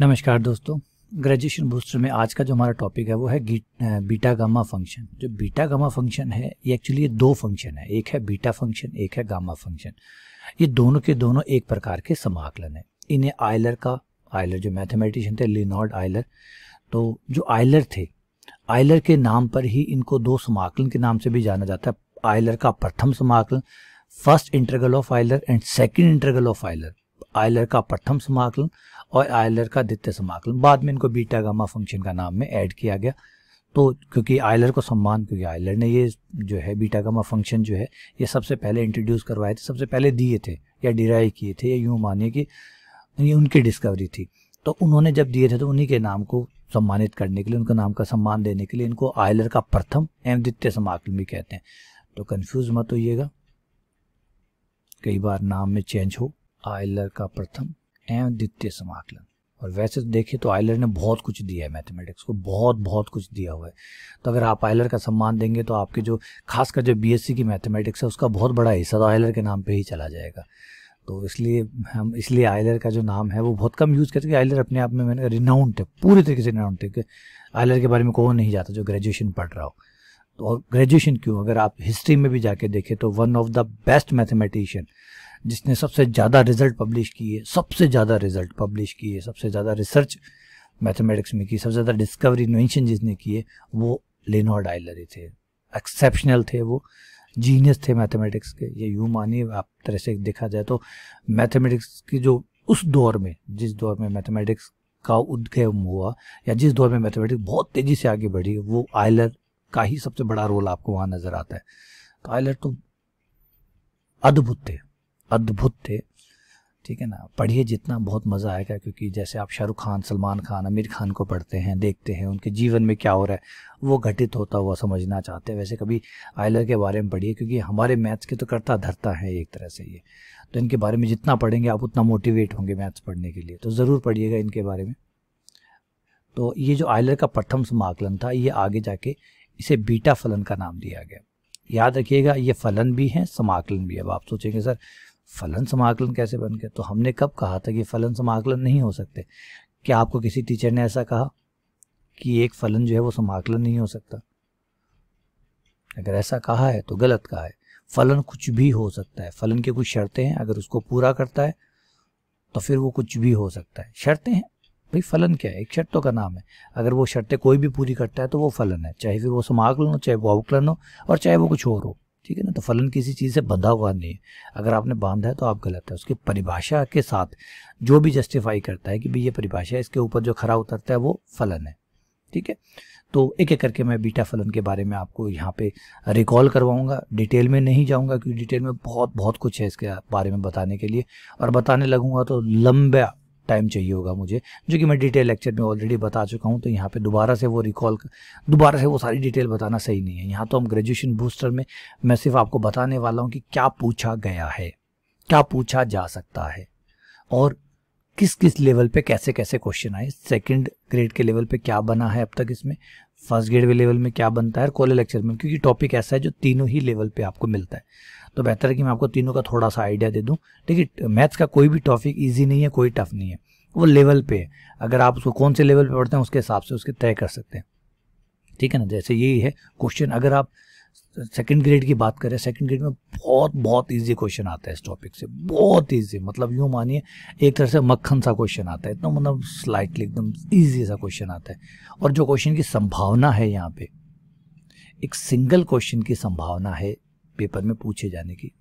नमस्कार दोस्तों graduation booster में आज का जो हमारा टॉपिक है वो है बीटा गामा फंक्शन जो बीटा गामा फंक्शन है ये एक्चुअली ये दो फंक्शन है एक है बीटा फंक्शन एक है गामा फंक्शन ये दोनों के दोनों एक प्रकार के समाकलन है इन्हें आयलर का आयलर जो मैथमेटिशियन थे लिनॉर्ड आयलर तो जो आयलर थे आयलर के नाम पर ही इनको दो समाकलन के नाम से भी जाना जाता है आयलर का प्रथम समाकलन first integral of Euler and second integral of Euler Euler का प्रथम समाकलन और आयलर का द्वितीय समाकलन बाद में इनको बीटा गामा फंक्शन का नाम में ऐड किया गया तो क्योंकि आयलर को सम्मान क्योंकि आयलर ने ये जो है बीटा गामा फंक्शन जो है ये सबसे पहले इंट्रोड्यूस करवाए थे सबसे पहले दिए थे या डिराइव किए थे या यूँ मानिए कि ये उनकी डिस्कवरी थी तो उन्होंने जब दिए थे तो उन्हीं के नाम को सम्मानित करने के लिए उनका नाम का सम्मान देने के लिए इनको आयलर का प्रथम एवं द्वितीय समाकलन भी कहते हैं तो कन्फ्यूज मत होइएगा कई बार नाम में चेंज हो आयलर का प्रथम एवं द्वितीय समाकलन और वैसे तो देखिए तो आइलर ने बहुत कुछ दिया है मैथमेटिक्स को बहुत बहुत कुछ दिया हुआ है तो अगर आप आयलर का सम्मान देंगे तो आपके जो खासकर जो बीएससी की मैथमेटिक्स है उसका बहुत बड़ा हिस्सा तो आयलर के नाम पे ही चला जाएगा तो इसलिए हम इसलिए आयलर का जो नाम है वो बहुत कम यूज़ करते हैं अपने आप में मैंने रिनाउंड है पूरी तरीके से रिनाउंड है आयलर के बारे में कौन नहीं जाता जो ग्रेजुएशन पढ़ रहा हो तो ग्रेजुएशन क्यों अगर आप हिस्ट्री में भी जाके देखें तो one of the best mathematician जिसने सबसे ज़्यादा रिजल्ट पब्लिश किए सबसे ज़्यादा रिजल्ट पब्लिश किए सबसे ज़्यादा रिसर्च मैथमेटिक्स में की सबसे ज़्यादा डिस्कवरी इन्वेंशन जिसने किए वो लेनॉर्ड आइलरी थे एक्सेप्शनल थे वो जीनियस थे मैथमेटिक्स के ये यूँ मानिए आप तरह से देखा जाए तो मैथमेटिक्स की जो उस दौर में जिस दौर में मैथमेटिक्स का उद्गम हुआ या जिस दौर में मैथमेटिक्स बहुत तेज़ी से आगे बढ़ी वो आयलर का ही सबसे बड़ा रोल आपको वहाँ नज़र आता है तो आयलर तो अद्भुत थे अद्भुत थे ठीक है ना पढ़िए जितना बहुत मज़ा आएगा क्योंकि जैसे आप शाहरुख खान सलमान खान आमिर खान को पढ़ते हैं देखते हैं उनके जीवन में क्या हो रहा है वो घटित होता हुआ समझना चाहते हैं वैसे कभी आयलर के बारे में पढ़िए क्योंकि हमारे मैथ्स के तो करता धरता है एक तरह से ये तो इनके बारे में जितना पढ़ेंगे आप उतना मोटिवेट होंगे मैथ्स पढ़ने के लिए तो ज़रूर पढ़िएगा इनके बारे में तो ये जो आयलर का प्रथम समाकलन था ये आगे जाके इसे बीटा फलन का नाम दिया गया याद रखिएगा ये फलन भी है समाकलन भी अब आप सोचेंगे सर फलन समाकलन कैसे बन गया तो हमने कब कहा था कि फलन समाकलन नहीं हो सकते क्या आपको किसी टीचर ने ऐसा कहा कि एक फलन जो है वो समाकलन नहीं हो सकता अगर ऐसा कहा है तो गलत कहा है फलन कुछ भी हो सकता है फलन की कुछ शर्तें हैं अगर उसको पूरा करता है तो फिर वो कुछ भी हो सकता है शर्तें हैं भाई फलन क्या है एक शर्तों तो का नाम है अगर वो शर्तें कोई भी पूरी करता है तो वो फलन है चाहे फिर वो समाकलन हो चाहे वो अवकलन हो और चाहे वो कुछ और हो ठीक है ना तो फलन किसी चीज़ से बंधा हुआ नहीं है अगर आपने बांधा है तो आप गलत है उसकी परिभाषा के साथ जो भी जस्टिफाई करता है कि भाई ये परिभाषा इसके ऊपर जो खरा उतरता है वो फलन है ठीक है तो एक एक करके मैं बीटा फलन के बारे में आपको यहाँ पे रिकॉल करवाऊंगा डिटेल में नहीं जाऊँगा क्योंकि डिटेल में बहुत बहुत कुछ है इसके बारे में बताने के लिए और बताने लगूंगा तो लंबा टाइम चाहिए होगा मुझे जो कि मैं डिटेल लेक्चर में ऑलरेडी बता चुका हूँ तो यहाँ पे दोबारा से वो रिकॉल दोबारा से वो सारी डिटेल बताना सही नहीं है यहाँ तो हम ग्रेजुएशन बूस्टर में मैं सिर्फ आपको बताने वाला हूँ कि क्या पूछा गया है क्या पूछा जा सकता है और किस किस लेवल पे कैसे कैसे क्वेश्चन आए सेकंड ग्रेड के लेवल पे क्या बना है अब तक इसमें फर्स्ट ग्रेड के लेवल में क्या बनता है और कॉलेज लेक्चर में क्योंकि टॉपिक ऐसा है जो तीनों ही लेवल पे आपको मिलता है तो बेहतर है कि मैं आपको तीनों का थोड़ा सा आइडिया दे दूँ देखिए मैथ्स का कोई भी टॉपिक ईजी नहीं है कोई टफ नहीं है वो लेवल पे है अगर आप उसको कौन से लेवल पे पढ़ते हैं उसके हिसाब से उसके तय कर सकते हैं ठीक है ना जैसे यही है क्वेश्चन अगर आप सेकंड ग्रेड की बात करें सेकंड ग्रेड में बहुत बहुत इजी क्वेश्चन आता है इस टॉपिक से बहुत इजी मतलब यूँ मानिए एक तरह से मक्खन सा क्वेश्चन आता है इतना तो मतलब स्लाइटली एकदम इजी सा क्वेश्चन आता है और जो क्वेश्चन की संभावना है यहाँ पे एक सिंगल क्वेश्चन की संभावना है पेपर में पूछे जाने की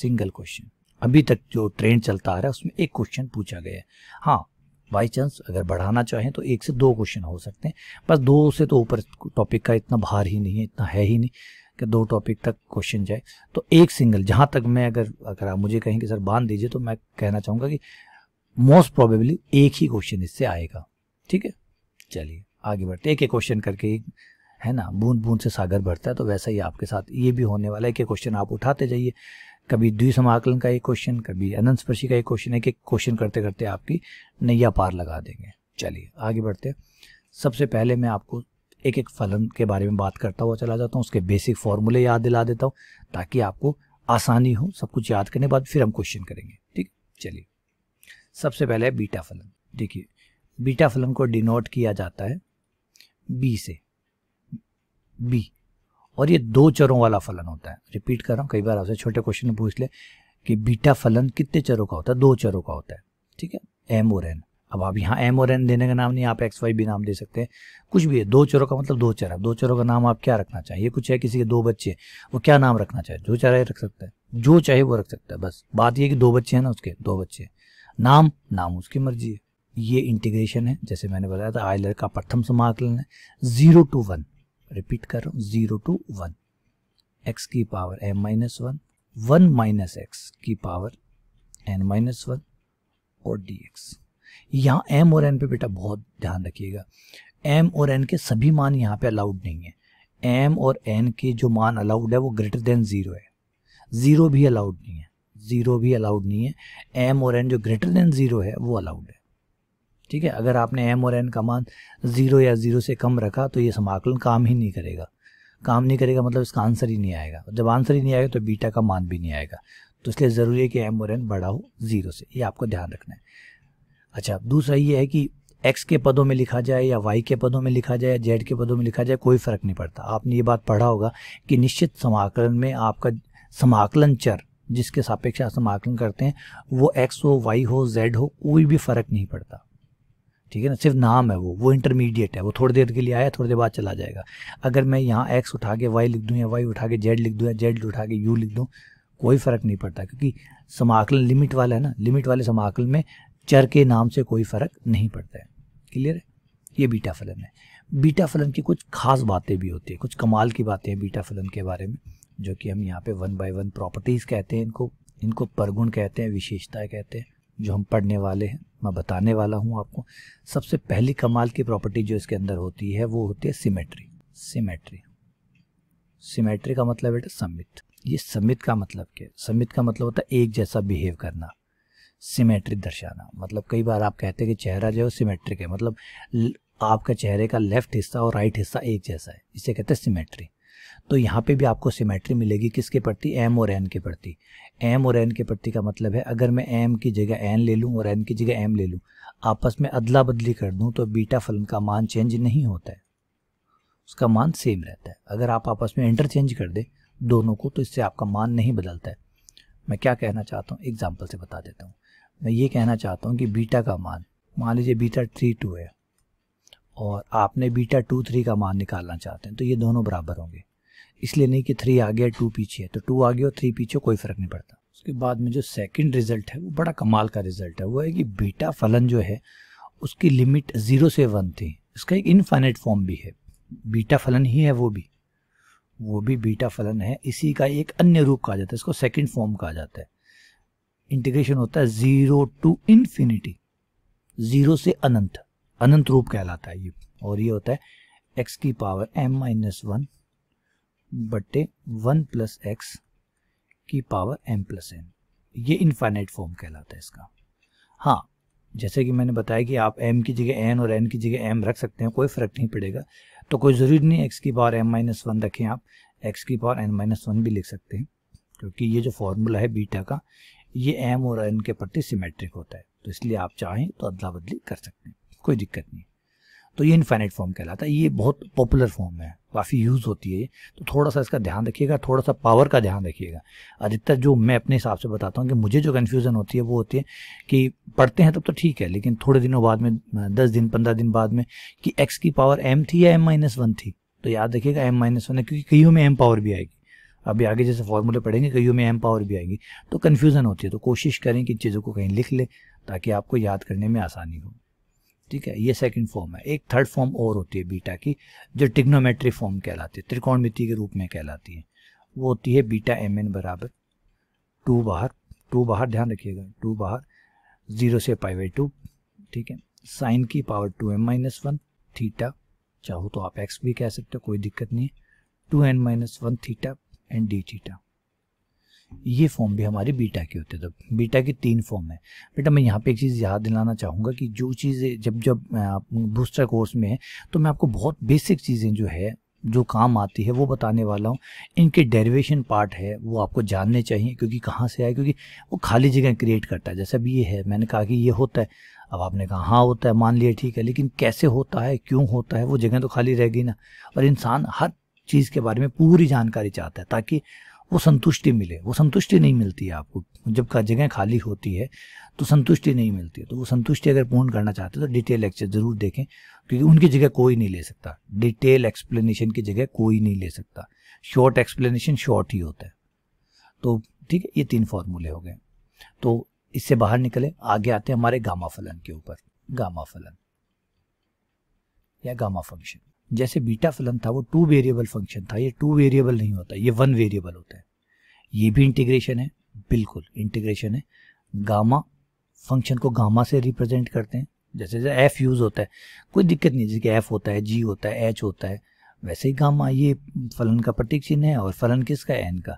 सिंगल क्वेश्चन अभी तक जो ट्रेंड चलता आ रहा है उसमें एक क्वेश्चन पूछा गया है हाँ बाई चांस अगर बढ़ाना चाहें तो एक से दो क्वेश्चन हो सकते हैं बस दो से तो ऊपर टॉपिक का इतना भार ही नहीं है इतना है ही नहीं कि दो टॉपिक तक क्वेश्चन जाए तो एक सिंगल जहाँ तक मैं अगर अगर आप मुझे कहें कि सर बांध दीजिए तो मैं कहना चाहूँगा कि मोस्ट प्रोबेबली एक ही क्वेश्चन इससे आएगा ठीक है चलिए आगे बढ़ते एक एक क्वेश्चन करके है ना बूंद बूंद से सागर भरता है तो वैसा ही आपके साथ ये भी होने वाला है कि क्वेश्चन आप उठाते जाइए कभी द्विसमाकलन का एक क्वेश्चन कभी अनंत स्पर्शी का एक क्वेश्चन है कि क्वेश्चन करते करते आपकी नैया पार लगा देंगे चलिए आगे बढ़ते हैं सबसे पहले मैं आपको एक एक फलन के बारे में बात करता हुआ चला जाता हूँ उसके बेसिक फॉर्मूले याद दिला देता हूँ ताकि आपको आसानी हो सब कुछ याद करने के बाद फिर हम क्वेश्चन करेंगे ठीक चलिए सबसे पहले बीटा फलन देखिए बीटा फलन को डिनोट किया जाता है बी से बी और ये दो चरों वाला फलन होता है रिपीट कर रहा हूँ कई बार आपसे छोटे क्वेश्चन में पूछ ले कि बीटा फलन कितने चरों का होता है दो चरों का होता है ठीक है एम और एन अब आप यहाँ एम और एन देने का नाम नहीं आप एक्स वाई भी नाम दे सकते हैं कुछ भी है दो चरों का मतलब दो चरा दो चरों का नाम आप क्या रखना चाहिए कुछ है किसी के दो बच्चे हैं वो क्या नाम रखना चाहिए जो चाहे रख सकता है जो चाहे वो रख सकता है बस बात यह कि दो बच्चे हैं ना उसके दो बच्चे नाम नाम उसकी मर्जी है ये इंटीग्रेशन है जैसे मैंने बताया था आयलर का प्रथम समाकलन है जीरो टू वन रिपीट कर रहा हूँ जीरो टू वन एक्स की power m minus one one minus x की पावर एन माइनस वन और डी एक्स यहाँ एम और एन पे बेटा बहुत ध्यान रखिएगा एम और एन के सभी मान यहाँ पे अलाउड नहीं है एम और एन के जो मान अलाउड है वो ग्रेटर देन ज़ीरो है ज़ीरो भी अलाउड नहीं है ज़ीरो भी अलाउड नहीं है एम और एन जो ग्रेटर देन ज़ीरो है वो अलाउड है ठीक है अगर आपने एम और एन का मान ज़ीरो या ज़ीरो से कम रखा तो ये समाकलन काम ही नहीं करेगा काम नहीं करेगा मतलब इसका आंसर ही नहीं आएगा जब आंसर ही नहीं आएगा तो बीटा का मान भी नहीं आएगा तो इसलिए ज़रूरी है कि एम और एन बड़ा हो ज़ीरो से ये आपको ध्यान रखना है अच्छा दूसरा ये है कि एक्स के पदों में लिखा जाए या वाई के पदों में लिखा जाए जेड के पदों में लिखा जाए कोई फ़र्क नहीं पड़ता आपने ये बात पढ़ा होगा कि निश्चित समाकलन में आपका समाकलन चर जिसके सापेक्ष आप समाकलन करते हैं वो एक्स हो वाई हो जेड हो कोई भी फ़र्क नहीं पड़ता ठीक है ना सिर्फ नाम है वो वो इंटरमीडिएट है वो थोड़ी देर के लिए आया थोड़ी देर बाद चला जाएगा अगर मैं यहाँ एक्स उठा के वाई लिख दूँ या वाई उठा के जेड लिख दूँ या जेड उठा के यू लिख दूँ कोई फ़र्क नहीं पड़ता क्योंकि समाकलन लिमिट वाला है ना लिमिट वाले समाकलन में चर के नाम से कोई फ़र्क नहीं पड़ता है क्लियर है ये बीटा फलन है बीटा फलन की कुछ खास बातें भी होती है कुछ कमाल की बातें हैं बीटा फलन के बारे में जो कि हम यहाँ पे वन बाय वन प्रॉपर्टीज़ कहते हैं इनको इनको परगुण कहते हैं विशेषताएं कहते हैं जो हम पढ़ने वाले हैं मैं बताने वाला हूँ आपको सबसे पहली कमाल की प्रॉपर्टी जो इसके अंदर होती है वो होती है सिमेट्री सिमेट्री सिमेट्री का मतलब बेटा सम्मित ये समित का मतलब क्या है सम्मित का मतलब होता है एक जैसा बिहेव करना सिमेट्री दर्शाना मतलब कई बार आप कहते हैं कि चेहरा जो है सिमेट्रिक है मतलब आपका चेहरे का लेफ्ट हिस्सा और राइट हिस्सा एक जैसा है इसे कहते हैं सिमेट्री तो यहाँ पे भी आपको सिमेट्री मिलेगी किसके प्रति एम और एन के प्रति एम और एन के प्रति का मतलब है अगर मैं एम की जगह एन ले लूँ और एन की जगह एम ले लूँ आपस में अदला बदली कर दूँ तो बीटा फलन का मान चेंज नहीं होता है उसका मान सेम रहता है अगर आप आपस में इंटरचेंज कर दें दोनों को तो इससे आपका मान नहीं बदलता है मैं क्या कहना चाहता हूँ एग्जाम्पल से बता देता हूँ मैं ये कहना चाहता हूँ कि बीटा का मान मान लीजिए बीटा थ्री टू है और आपने बीटा टू थ्री का मान निकालना चाहते हैं तो ये दोनों बराबर होंगे इसलिए नहीं कि थ्री आगे टू पीछे है तो टू आगे और थ्री पीछे कोई फ़र्क नहीं पड़ता उसके बाद में जो सेकंड रिजल्ट है वो बड़ा कमाल का रिजल्ट है वो है कि बीटा फलन जो है उसकी लिमिट ज़ीरो से वन थी इसका एक इनफाइनाइट फॉर्म भी है बीटा फलन ही है वो भी वो भी बीटा फलन है इसी का एक अन्य रूप कहा जाता है इसको सेकंड फॉर्म कहा जाता है इंटीग्रेशन होता है ज़ीरो टू इन्फिनिटी ज़ीरो से अनंत अनंत रूप कहलाता है ये और ये होता है एक्स की पावर एम माइनस वन बटे वन प्लस एक्स की पावर एम प्लस एन ये इनफाइनाइट फॉर्म कहलाता है इसका हाँ जैसे कि मैंने बताया कि आप एम की जगह एन और एन की जगह एम रख सकते हैं कोई फ़र्क नहीं पड़ेगा तो कोई ज़रूरी नहीं एक्स की पावर एम माइनस वन रखें आप एक्स की पावर एन माइनस वन भी लिख सकते हैं क्योंकि ये जो फॉर्मूला है बीटा का ये एम और एन के प्रति सिमेट्रिक होता है तो इसलिए आप चाहें तो अदला बदली कर सकते हैं कोई दिक्कत नहीं तो ये इनफाइनाइट फॉर्म कहलाता है ये बहुत पॉपुलर फॉर्म है काफ़ी यूज़ होती है तो थोड़ा सा इसका ध्यान रखिएगा थोड़ा सा पावर का ध्यान रखिएगा अधिकतर जो मैं अपने हिसाब से बताता हूँ कि मुझे जो कन्फ्यूज़न होती है वो होती है कि पढ़ते हैं तब तो ठीक है लेकिन थोड़े दिनों बाद में दस दिन पंद्रह दिन बाद में कि एक्स की पावर एम थी या एम माइनस वन थी तो याद रखिएगा एम माइनस वन है क्योंकि कईयों में एम पावर भी आएगी अभी आगे जैसे फॉर्मूले पढ़ेंगे कईयों में एम पावर भी आएगी तो कन्फ्यूज़न होती है तो कोशिश करें कि चीज़ों को कहीं लिख लें ताकि आपको याद करने में आसानी हो ठीक है ये सेकंड फॉर्म है एक थर्ड फॉर्म और होती है बीटा की जो टिग्नोमेट्री फॉर्म कहलाती है त्रिकोणमिति के रूप में कहलाती है वो होती है बीटा एम एन बराबर टू बाहर टू बाहर ध्यान रखिएगा टू बाहर ज़ीरो से पाई बाई टू ठीक है साइन की power two m minus one theta चाहो तो आप एक्स भी कह सकते हो कोई दिक्कत नहीं है two n minus one theta and d theta ये फॉर्म भी हमारे बीटा के होते तो बीटा के तीन फॉर्म है बेटा मैं यहाँ पे एक चीज़ याद दिलाना चाहूँगा कि जो चीज़ें जब जब आप बूस्टर कोर्स में हैं तो मैं आपको बहुत बेसिक चीज़ें जो है जो काम आती है वो बताने वाला हूँ इनके डेरिवेशन पार्ट है वो आपको जानने चाहिए क्योंकि कहाँ से आए क्योंकि वो खाली जगह क्रिएट करता है जैसे अभी ये है मैंने कहा कि ये होता है अब आपने कहा हाँ होता है मान लिया ठीक है लेकिन कैसे होता है क्यों होता है वो जगह तो खाली रहेगी ना और इंसान हर चीज़ के बारे में पूरी जानकारी चाहता है ताकि वो संतुष्टि मिले वो संतुष्टि नहीं मिलती है आपको जब का जगह खाली होती है तो संतुष्टि नहीं मिलती है तो वो संतुष्टि अगर पूर्ण करना चाहते हो तो डिटेल लेक्चर जरूर देखें क्योंकि उनकी जगह कोई नहीं ले सकता डिटेल एक्सप्लेनेशन की जगह कोई नहीं ले सकता शॉर्ट एक्सप्लेनेशन शॉर्ट ही होता है तो ठीक है ये तीन फॉर्मूले हो गए तो इससे बाहर निकले आगे आते हैं हमारे गामा फलन के ऊपर गामा फलन या गामा फंक्शन जैसे बीटा फलन था वो टू वेरिएबल फंक्शन था ये टू वेरिएबल नहीं होता ये वन वेरिएबल होता है ये भी इंटीग्रेशन है बिल्कुल इंटीग्रेशन है गामा फंक्शन को गामा से रिप्रेजेंट करते हैं जैसे जैसे एफ यूज़ होता है कोई दिक्कत नहीं जैसे कि एफ होता है जी होता है एच होता है वैसे ही गामा ये फलन का प्रतीक चिन्ह है और फलन किसका एन का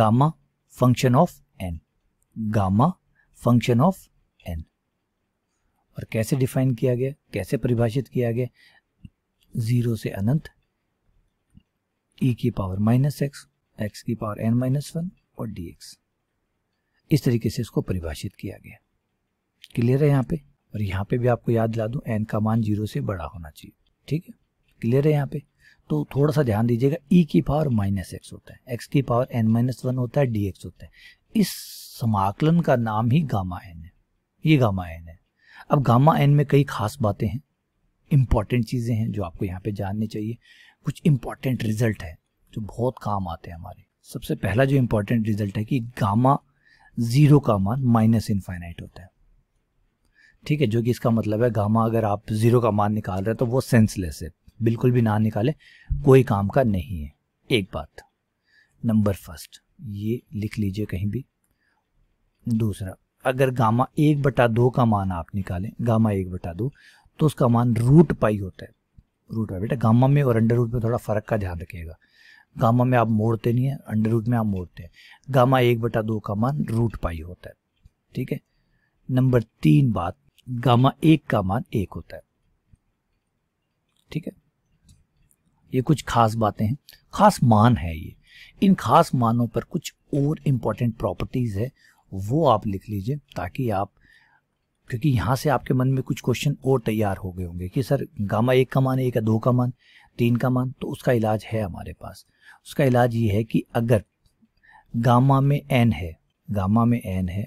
gamma function of n gamma function of n और कैसे डिफाइन किया गया कैसे परिभाषित किया गया ज़ीरो से अनंत ई e की पावर माइनस एक्स एक्स की पावर एन माइनस वन और डी एक्स इस तरीके से इसको परिभाषित किया गया क्लियर है यहाँ पे और यहाँ पे भी आपको याद दिला दूँ एन का मान जीरो से बड़ा होना चाहिए ठीक है क्लियर है यहाँ पे तो थोड़ा सा ध्यान दीजिएगा ई e की पावर माइनस एक्स होता है एक्स की पावर एन माइनस वन होता है डी एक्स होता है इस समाकलन का नाम ही गामा एन है ये गामा एन है अब गामा एन में कई खास बातें हैं इम्पॉर्टेंट चीज़ें हैं जो आपको यहाँ पे जाननी चाहिए कुछ इम्पॉर्टेंट रिजल्ट है जो बहुत काम आते हैं हमारे सबसे पहला जो इम्पॉर्टेंट रिजल्ट है कि गामा ज़ीरो का मान माइनस इनफाइनाइट होता है ठीक है जो कि इसका मतलब है गामा अगर आप ज़ीरो का मान निकाल रहे हैं तो वो सेंसलेस है बिल्कुल भी ना निकाले कोई काम का नहीं है एक बात नंबर फर्स्ट ये लिख लीजिए कहीं भी दूसरा अगर गामा एक बटा दो का मान आप निकालें गामा एक बटा दो तो उसका मान रूट पाई होता है रूट पाई बेटा गामा में और अंडर रूट में थोड़ा फ़र्क का ध्यान रखिएगा गामा में आप मोड़ते नहीं है अंडर रूट में आप मोड़ते हैं गामा एक बटा दो का मान रूट पाई होता है ठीक है नंबर तीन बात गामा एक का मान एक होता है ठीक है ये कुछ खास बातें हैं खास मान है ये इन खास मानों पर कुछ और इम्पॉर्टेंट प्रॉपर्टीज़ है वो आप लिख लीजिए ताकि आप क्योंकि यहाँ से आपके मन में कुछ क्वेश्चन और तैयार हो गए होंगे कि सर गामा एक का मान एक या दो का मान तीन का मान तो उसका इलाज है हमारे पास उसका इलाज ये है कि अगर गामा में एन है गामा में एन है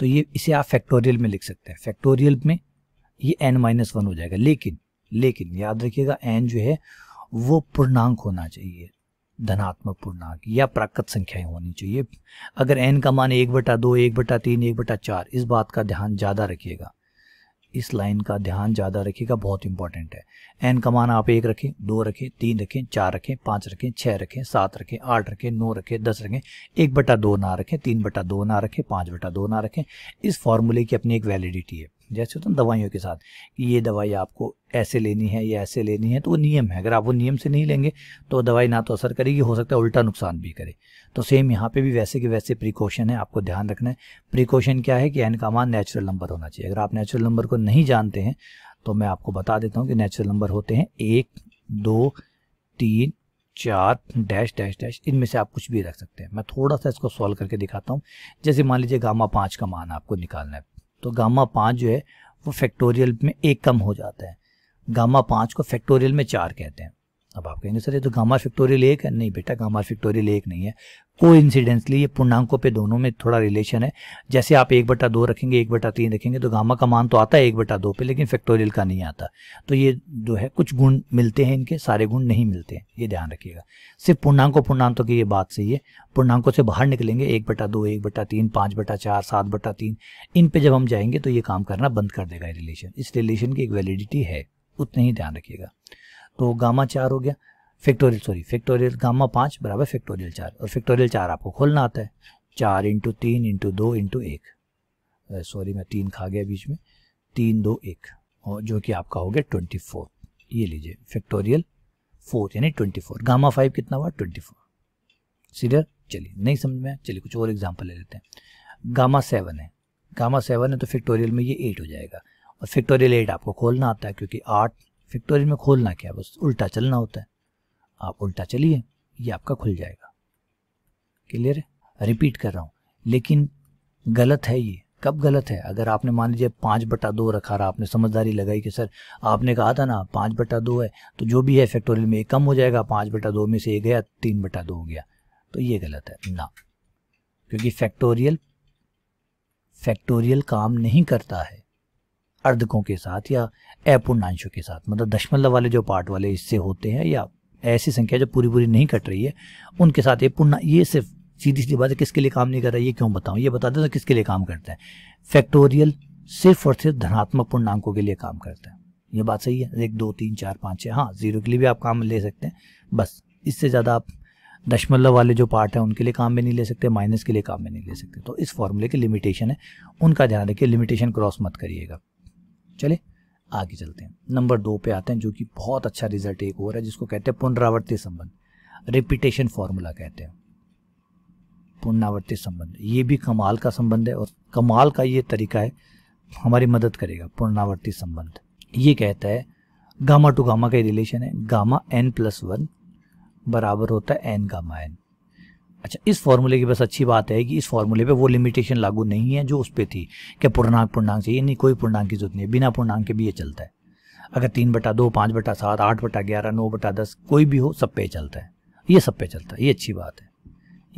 तो ये इसे आप फैक्टोरियल में लिख सकते हैं फैक्टोरियल में ये एन माइनस वन हो जाएगा लेकिन लेकिन याद रखिएगा एन जो है वो पूर्णांक होना चाहिए धनात्मक पूर्णांक या प्राकृत संख्याएं होनी चाहिए अगर एन का मान एक बटा दो एक बटा तीन एक बटा चार इस बात का ध्यान ज़्यादा रखिएगा इस लाइन का ध्यान ज़्यादा रखिएगा बहुत इंपॉर्टेंट है एन का मान आप एक रखें दो रखें तीन रखें चार रखें पाँच रखें छः रखें सात रखें आठ रखें नौ रखें दस रखें एक बटा दो ना रखें तीन बटा दो ना रखें पाँच बटा दो ना रखें इस फॉर्मूले की अपनी एक वैलिडिटी है जैसे होता है दवाइयों के साथ कि ये दवाई आपको ऐसे लेनी है या ऐसे लेनी है तो वो नियम है अगर आप वो नियम से नहीं लेंगे तो दवाई ना तो असर करेगी हो सकता है उल्टा नुकसान भी करे तो सेम यहाँ पे भी वैसे के वैसे प्रिकॉशन है आपको ध्यान रखना है प्रिकॉशन क्या है कि एन का मान नेचुरल नंबर होना चाहिए अगर आप नेचुरल नंबर को नहीं जानते हैं तो मैं आपको बता देता हूँ कि नेचुरल नंबर होते हैं एक दो तीन चार डैश डैश डैश इनमें से आप कुछ भी रख सकते हैं मैं थोड़ा सा इसको सॉल्व करके दिखाता हूँ जैसे मान लीजिए गामा पाँच का मान आपको निकालना है तो गामा पाँच जो है वो फैक्टोरियल में एक कम हो जाता है गामा पाँच को फैक्टोरियल में चार कहते हैं अब आप कहेंगे सर ये तो गामा फिक्टोरियल एक है नहीं बेटा गामा फिक्टोरियल एक नहीं है को इंसिडेंसली ये पूर्णांकों पे दोनों में थोड़ा रिलेशन है जैसे आप एक बटा दो रखेंगे एक बटा तीन रखेंगे तो गामा का मान तो आता है एक बटा दो पे लेकिन फैक्टोरियल का नहीं आता तो ये जो है कुछ गुण मिलते हैं इनके सारे गुण नहीं मिलते हैं ये ध्यान रखिएगा सिर्फ पूर्णांकों पूर्णांतों की ये बात सही है पूर्णांकों से बाहर निकलेंगे एक बटा दो एक बटा तीन पाँच बटा चार सात बटा तीन इन पर जब हम जाएंगे तो ये काम करना बंद कर देगा रिलेशन इस रिलेशन की एक वैलिडिटी है उतना ही ध्यान रखिएगा तो गामा चार हो गया फैक्टोरियल सॉरी फैक्टोरियल गामा पाँच बराबर फैक्टोरियल चार और फैक्टोरियल चार आपको खोलना आता है चार इंटू तीन इंटू दो इंटू एक सॉरी मैं तीन खा गया बीच में तीन दो एक और जो कि आपका हो गया ट्वेंटी फोर ये लीजिए फैक्टोरियल फोर यानी ट्वेंटी फोर गामा फाइव कितना हुआ ट्वेंटी फोर सीरियर चलिए नहीं समझ में चलिए कुछ और एग्जाम्पल ले लेते हैं गामा सेवन है गामा सेवन है तो फैक्टोरियल में ये एट हो जाएगा और फैक्टोरियल एट आपको खोलना आता है क्योंकि आठ फैक्टोरियल में खोलना क्या बस उल्टा चलना होता है आप उल्टा चलिए ये आपका खुल जाएगा क्लियर है रिपीट कर रहा हूँ लेकिन गलत है ये कब गलत है अगर आपने मान लीजिए पाँच बटा दो रखा रहा आपने समझदारी लगाई कि सर आपने कहा था ना पाँच बटा दो है तो जो भी है फैक्टोरियल में एक कम हो जाएगा पाँच बटा दो में से एक गया तीन बटा दो हो गया तो ये गलत है ना क्योंकि फैक्टोरियल फैक्टोरियल काम नहीं करता है अर्धकों के साथ या अपूर्णांशों के साथ मतलब दशमलव वाले जो पार्ट वाले हिस्से होते हैं या ऐसी संख्या जो पूरी पूरी नहीं कट रही है उनके साथ ये पूर्ण ये सिर्फ सीधी सीधी बात है किसके लिए काम नहीं कर रहा है ये क्यों बताऊँ ये बता दें तो किसके लिए काम करता है फैक्टोरियल सिर्फ और सिर्फ धनात्मक पूर्णांकों के लिए काम करता है ये बात सही है एक दो तीन चार पाँच छः हाँ जीरो के लिए भी आप काम ले सकते हैं बस इससे ज़्यादा आप दशमलव वाले जो पार्ट हैं उनके लिए काम में नहीं ले सकते माइनस के लिए काम में नहीं ले सकते तो इस फॉर्मूले की लिमिटेशन है उनका ध्यान रखिए लिमिटेशन क्रॉस मत करिएगा चले आगे चलते हैं नंबर दो पे आते हैं जो कि बहुत अच्छा रिजल्ट एक और है जिसको कहते हैं पुनरावर्ती संबंध रिपीटेशन फॉर्मूला कहते हैं पुनरावर्ती संबंध ये भी कमाल का संबंध है और कमाल का ये तरीका है हमारी मदद करेगा पुनरावर्ती संबंध ये कहता है गामा टू गामा का रिलेशन है गामा एन प्लस वन बराबर होता है एन गामा एन अच्छा इस फॉर्मूले की बस अच्छी बात है कि इस फॉर्मूले पे वो लिमिटेशन लागू नहीं है जो उस पर थी कि पूर्णांक पूर्णांक चाहिए नहीं कोई पूर्णांक की जरूरत नहीं है बिना पूर्णांक के भी ये चलता है अगर तीन बटा दो पाँच बटा सात आठ बटा ग्यारह नौ बटा दस कोई भी हो सब पे चलता है ये सब पे चलता है ये अच्छी बात है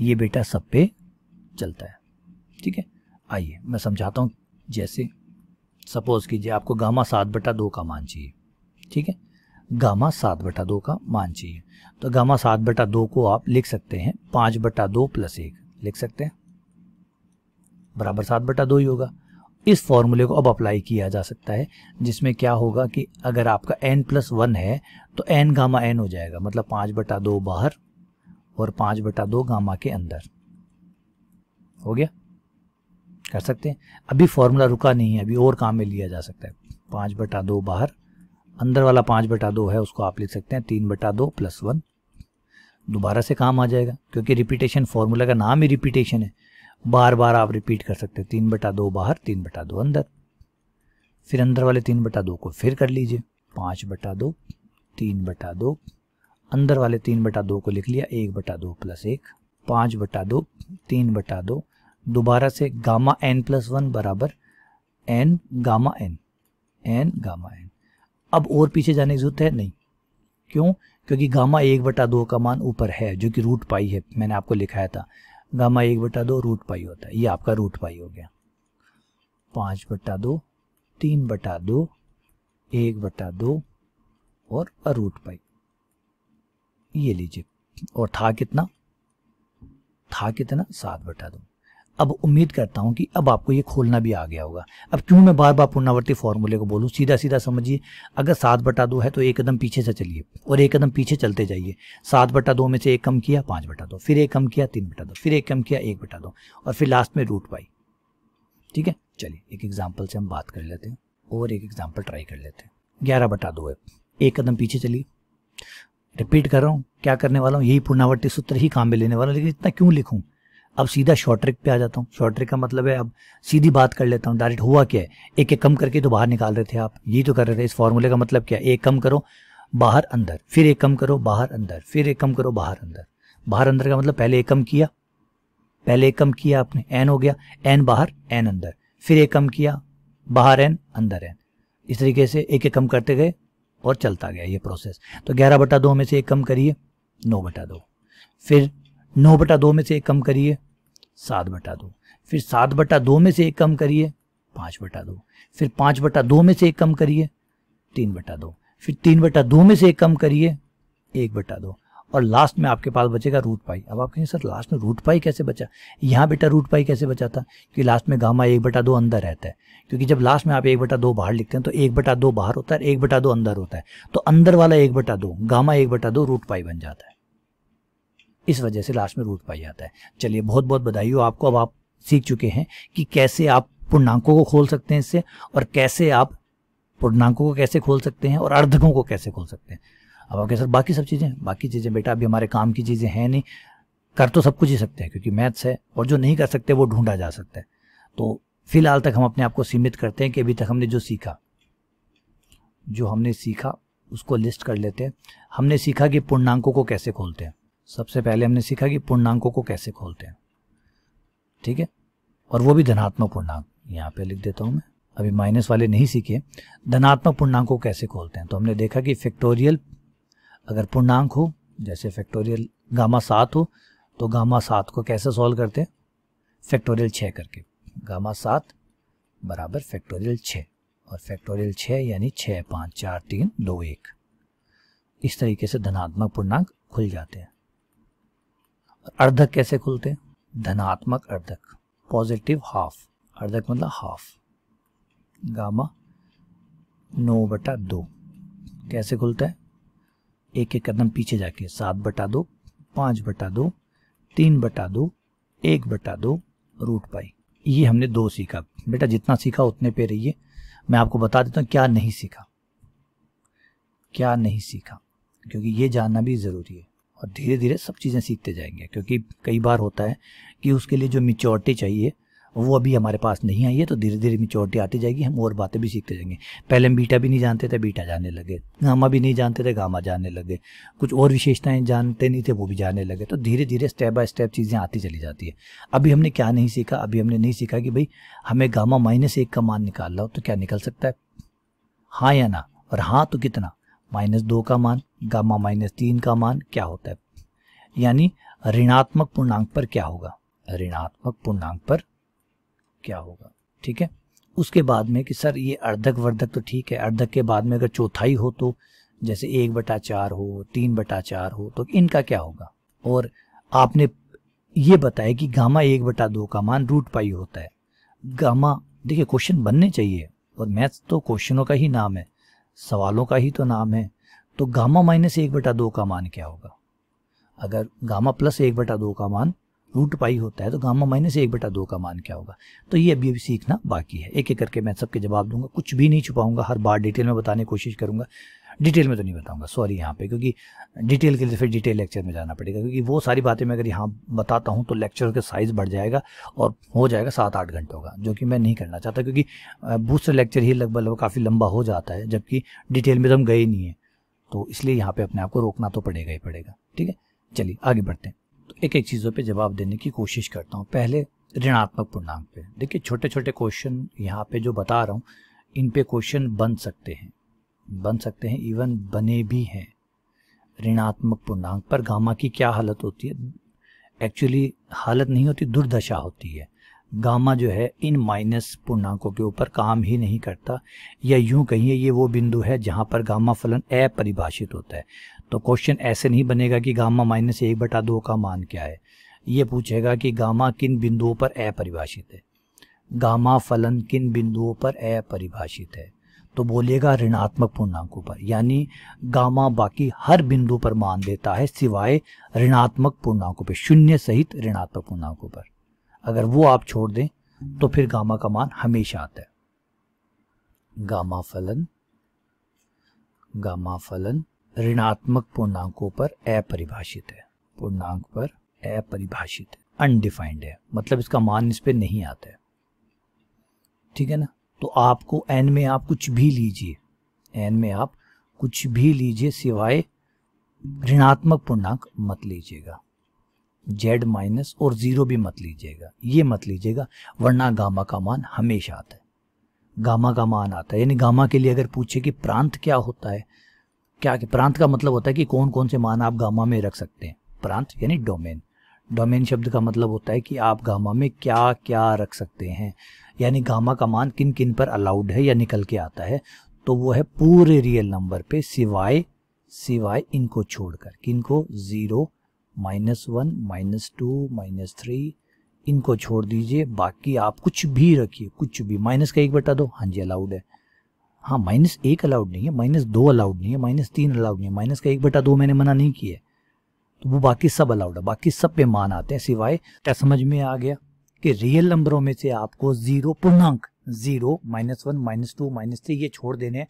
ये बेटा सब पे चलता है ठीक है आइए मैं समझाता हूँ जैसे सपोज कीजिए आपको गामा सात बटा दो का मान चाहिए ठीक है गामा सात बटा दो का मान चाहिए तो गामा सात बटा दो को आप लिख सकते हैं पाँच बटा दो प्लस एक लिख सकते हैं बराबर सात बटा दो ही होगा इस फॉर्मूले को अब अप्लाई किया जा सकता है जिसमें क्या होगा कि अगर आपका एन प्लस वन है तो एन गामा एन हो जाएगा मतलब पाँच बटा दो बाहर और पाँच बटा दो गामा के अंदर हो गया कर सकते हैं अभी फॉर्मूला रुका नहीं है अभी और काम में लिया जा सकता है पाँच बटा दो बाहर अंदर वाला पाँच बटा दो है उसको आप लिख सकते हैं तीन बटा दो प्लस वन दोबारा से काम आ जाएगा क्योंकि रिपीटेशन फार्मूला का नाम ही रिपीटेशन है बार बार आप रिपीट कर सकते हैं तीन बटा दो बाहर तीन बटा दो अंदर फिर अंदर वाले तीन बटा दो को फिर कर लीजिए पाँच बटा दो तीन बटा दो अंदर वाले तीन बटा दो को लिख लिया एक बटा दो प्लस एक पाँच बटा दो तीन बटा दो दोबारा से गामा एन प्लस वन बराबर n gamma n n gamma n अब और पीछे जाने की जरूरत है नहीं क्यों क्योंकि गामा एक बटा दो का मान ऊपर है जो कि रूट पाई है मैंने आपको लिखाया था गामा एक बटा दो रूट पाई होता है ये आपका रूट पाई हो गया पाँच बटा दो तीन बटा दो एक बटा दो और रूट पाई ये लीजिए और था कितना था कितना सात बटा दो अब उम्मीद करता हूं कि अब आपको ये खोलना भी आ गया होगा अब क्यों मैं बार बार पुनरावर्ती फॉर्मूले को बोलूं सीधा सीधा समझिए अगर सात बटा दो है तो एक कदम पीछे से चलिए और एक कदम पीछे चलते जाइए सात बटा दो में से एक कम किया पाँच बटा दो फिर एक कम किया तीन बटा दो फिर एक कम किया एक बटा दो और फिर लास्ट में रूट पाई ठीक है चलिए एक एग्जाम्पल से हम बात कर लेते हैं और एक एग्जाम्पल ट्राई कर लेते हैं ग्यारह बटा दो है एक कदम पीछे चलिए रिपीट कर रहा हूँ क्या करने वाला हूँ यही पुनरावर्ती सूत्र ही काम में लेने वाला हूँ लेकिन इतना क्यों लिखूँ अब सीधा शॉर्ट ट्रिक पे आ जाता हूँ शॉर्ट ट्रिक का मतलब है अब सीधी बात कर लेता हूँ डायरेक्ट हुआ क्या है एक एक कम करके तो बाहर निकाल रहे थे आप ये तो कर रहे थे इस फॉर्मूले का मतलब क्या है एक कम करो बाहर अंदर फिर एक कम करो बाहर अंदर फिर एक कम करो बाहर अंदर बाहर अंदर का मतलब पहले एक कम किया पहले एक कम किया आपने एन हो गया एन बाहर एन अंदर फिर एक कम किया बाहर एन अंदर एन इस तरीके से एक एक कम करते गए और चलता गया ये प्रोसेस तो ग्यारह बटा दो में से एक कम करिए नौ बटा दो फिर नौ बटा दो में से एक कम करिए सात बटा दो फिर सात बटा दो में से एक कम करिए पाँच बटा दो फिर पाँच बटा दो में से एक कम करिए तीन बटा दो फिर तीन बटा दो में से एक कम करिए एक बटा दो और लास्ट में आपके पास बचेगा रूट पाई अब आप कहेंगे सर लास्ट में रूट पाई कैसे बचा यहाँ बेटा रूट पाई कैसे बचा था क्योंकि लास्ट में गामा एक बटा दो अंदर रहता है क्योंकि जब लास्ट में आप एक बटा दो बाहर लिखते हैं तो एक बटा दो बाहर होता है एक बटा दो अंदर होता है तो अंदर वाला एक बटा दो गामा एक बटा दो रूट पाई बन जाता है इस वजह से लास्ट में रूट पाई जाता है चलिए बहुत बहुत बधाई हो आपको अब आप सीख चुके हैं कि कैसे आप पूर्णांकों को खोल सकते हैं इससे और कैसे आप पूर्णांकों को कैसे खोल सकते हैं और अर्धकों को कैसे खोल सकते हैं अब आपके सर बाकी सब चीज़ें बाकी चीज़ें बेटा अभी हमारे काम की चीज़ें हैं नहीं कर तो सब कुछ ही सकते हैं क्योंकि मैथ्स है और जो नहीं कर सकते वो ढूंढा जा सकता है तो फिलहाल तक हम अपने आप को सीमित करते हैं कि अभी तक हमने जो सीखा जो हमने सीखा उसको लिस्ट कर लेते हैं हमने सीखा कि पूर्णांकों को कैसे खोलते हैं सबसे पहले हमने सीखा कि पूर्णांकों को कैसे खोलते हैं ठीक है और वो भी धनात्मक पूर्णांक यहाँ पे लिख देता हूँ मैं अभी माइनस वाले नहीं सीखे धनात्मक पूर्णांक को कैसे खोलते हैं तो हमने देखा कि फैक्टोरियल अगर पूर्णांक हो जैसे फैक्टोरियल गामा सात हो तो गामा सात को कैसे सॉल्व करते हैं फैक्टोरियल छः करके गामा सात बराबर फैक्टोरियल छः और फैक्टोरियल छः यानी छः पाँच चार तीन दो एक इस तरीके से धनात्मक पूर्णांक खुल जाते हैं अर्धक कैसे खुलते हैं धनात्मक अर्धक पॉजिटिव हाफ अर्धक मतलब हाफ गामा नौ बटा दो कैसे खुलता है एक एक कदम पीछे जाके सात बटा दो पाँच बटा दो तीन बटा दो एक बटा दो रूट पाई ये हमने दो सीखा बेटा जितना सीखा उतने पे रहिए मैं आपको बता देता हूँ क्या नहीं सीखा क्या नहीं सीखा क्योंकि ये जानना भी ज़रूरी है और धीरे धीरे सब चीज़ें सीखते जाएंगे क्योंकि कई बार होता है कि उसके लिए जो मिच्योरिटी चाहिए वो अभी हमारे पास नहीं आई है तो धीरे धीरे मिच्योरिटी आती जाएगी हम और बातें भी सीखते जाएंगे पहले हम बीटा भी नहीं जानते थे बीटा जाने लगे गामा भी नहीं जानते थे गामा जाने लगे कुछ और विशेषताएं जानते नहीं थे वो भी जाने लगे तो धीरे धीरे स्टेप बाय स्टेप चीज़ें आती चली जाती है अभी हमने क्या नहीं सीखा अभी हमने नहीं सीखा कि भाई हमें गामा माइनस एक का मान निकालना हो तो क्या निकल सकता है हाँ या ना और हाँ तो कितना माइनस दो का मान गामा माइनस तीन का मान क्या होता है यानी ऋणात्मक पूर्णांक पर क्या होगा ऋणात्मक पूर्णांक पर क्या होगा ठीक है उसके बाद में कि सर ये अर्धक वर्धक तो ठीक है अर्धक के बाद में अगर चौथाई हो तो जैसे एक बटा चार हो तीन बटा चार हो तो इनका क्या होगा और आपने ये बताया कि गामा एक बटा दो का मान रूट पाई होता है गामा देखिए क्वेश्चन बनने चाहिए और मैथ्स तो क्वेश्चनों का ही नाम है सवालों का ही तो नाम है तो गामा माइनस एक बटा दो का मान क्या होगा अगर गामा प्लस एक बटा दो का मान रूट पाई होता है तो गामा माइनस एक बटा दो का मान क्या होगा तो ये अभी अभी सीखना बाकी है एक एक करके मैं सबके जवाब दूंगा कुछ भी नहीं छुपाऊंगा हर बार डिटेल में बताने की कोशिश करूंगा डिटेल में तो नहीं बताऊंगा सॉरी यहाँ पे क्योंकि डिटेल के लिए तो फिर डिटेल लेक्चर में जाना पड़ेगा क्योंकि वो सारी बातें मैं अगर यहाँ बताता हूँ तो लेक्चर का साइज़ बढ़ जाएगा और हो जाएगा सात आठ घंटों का जो कि मैं नहीं करना चाहता क्योंकि बूस्टर लेक्चर ही लगभग लगभग काफ़ी लंबा हो जाता है जबकि डिटेल में तो हम गए नहीं हैं तो इसलिए यहाँ पे अपने आप को रोकना तो पड़ेगा ही पड़ेगा ठीक है चलिए आगे बढ़ते हैं तो एक एक चीज़ों पे जवाब देने की कोशिश करता हूँ पहले ऋणात्मक पूर्णांक पे देखिए छोटे छोटे क्वेश्चन यहाँ पे जो बता रहा हूँ इन पे क्वेश्चन बन सकते हैं बन सकते हैं इवन बने भी हैं ऋणात्मक पूर्णांक पर गामा की क्या हालत होती है एक्चुअली हालत नहीं होती दुर्दशा होती है गामा जो है इन माइनस पूर्णांकों के ऊपर काम ही नहीं करता या यूं कहिए ये वो बिंदु है जहां पर गामा फलन अपरिभाषित होता है तो क्वेश्चन ऐसे नहीं बनेगा कि गामा माइनस एक बटा दो का मान क्या है ये पूछेगा कि गामा किन बिंदुओं पर अपरिभाषित है गामा फलन किन बिंदुओं पर अपरिभाषित है तो बोलेगा ऋणात्मक पूर्णांकों पर यानी गामा बाकी हर बिंदु पर मान देता है सिवाय ऋणात्मक पूर्णांकों पर शून्य सहित ऋणात्मक पूर्णांकों पर अगर वो आप छोड़ दें तो फिर गामा का मान हमेशा आता है गामा फलन गामा फलन ऋणात्मक पूर्णांकों पर अपरिभाषित है पूर्णांक पर अपरिभाषित है अनडिफाइंड है मतलब इसका मान इस पर नहीं आता है ठीक है ना तो आपको एन में आप कुछ भी लीजिए एन में आप कुछ भी लीजिए सिवाय ऋणात्मक पूर्णांक मत लीजिएगा जेड माइनस और ज़ीरो भी मत लीजिएगा ये मत लीजिएगा वरना गामा का मान हमेशा आता है गामा का मान आता है यानी गामा के लिए अगर पूछे कि प्रांत क्या होता है क्या प्रांत का मतलब होता है कि कौन कौन से मान आप गामा में रख सकते हैं प्रांत यानी डोमेन डोमेन शब्द का मतलब होता है कि आप गामा में क्या क्या रख सकते हैं यानी गामा का मान किन किन पर अलाउड है या निकल के आता है तो वो है पूरे रियल नंबर पे सिवाय सिवाय इनको छोड़कर किनको zero minus one minus two minus three इनको छोड़ दीजिए बाकी आप कुछ भी रखिए कुछ भी माइनस का एक बटा दो हाँ जी अलाउड है हाँ माइनस एक अलाउड नहीं है माइनस दो अलाउड नहीं है माइनस तीन अलाउड नहीं है माइनस का एक बटा दो मैंने मना नहीं किया तो वो बाकी सब अलाउड है बाकी सब पे मान आते हैं सिवाय क्या समझ में आ गया कि रियल नंबरों में से आपको जीरो पूर्णांक zero minus one minus two minus three ये छोड़ देने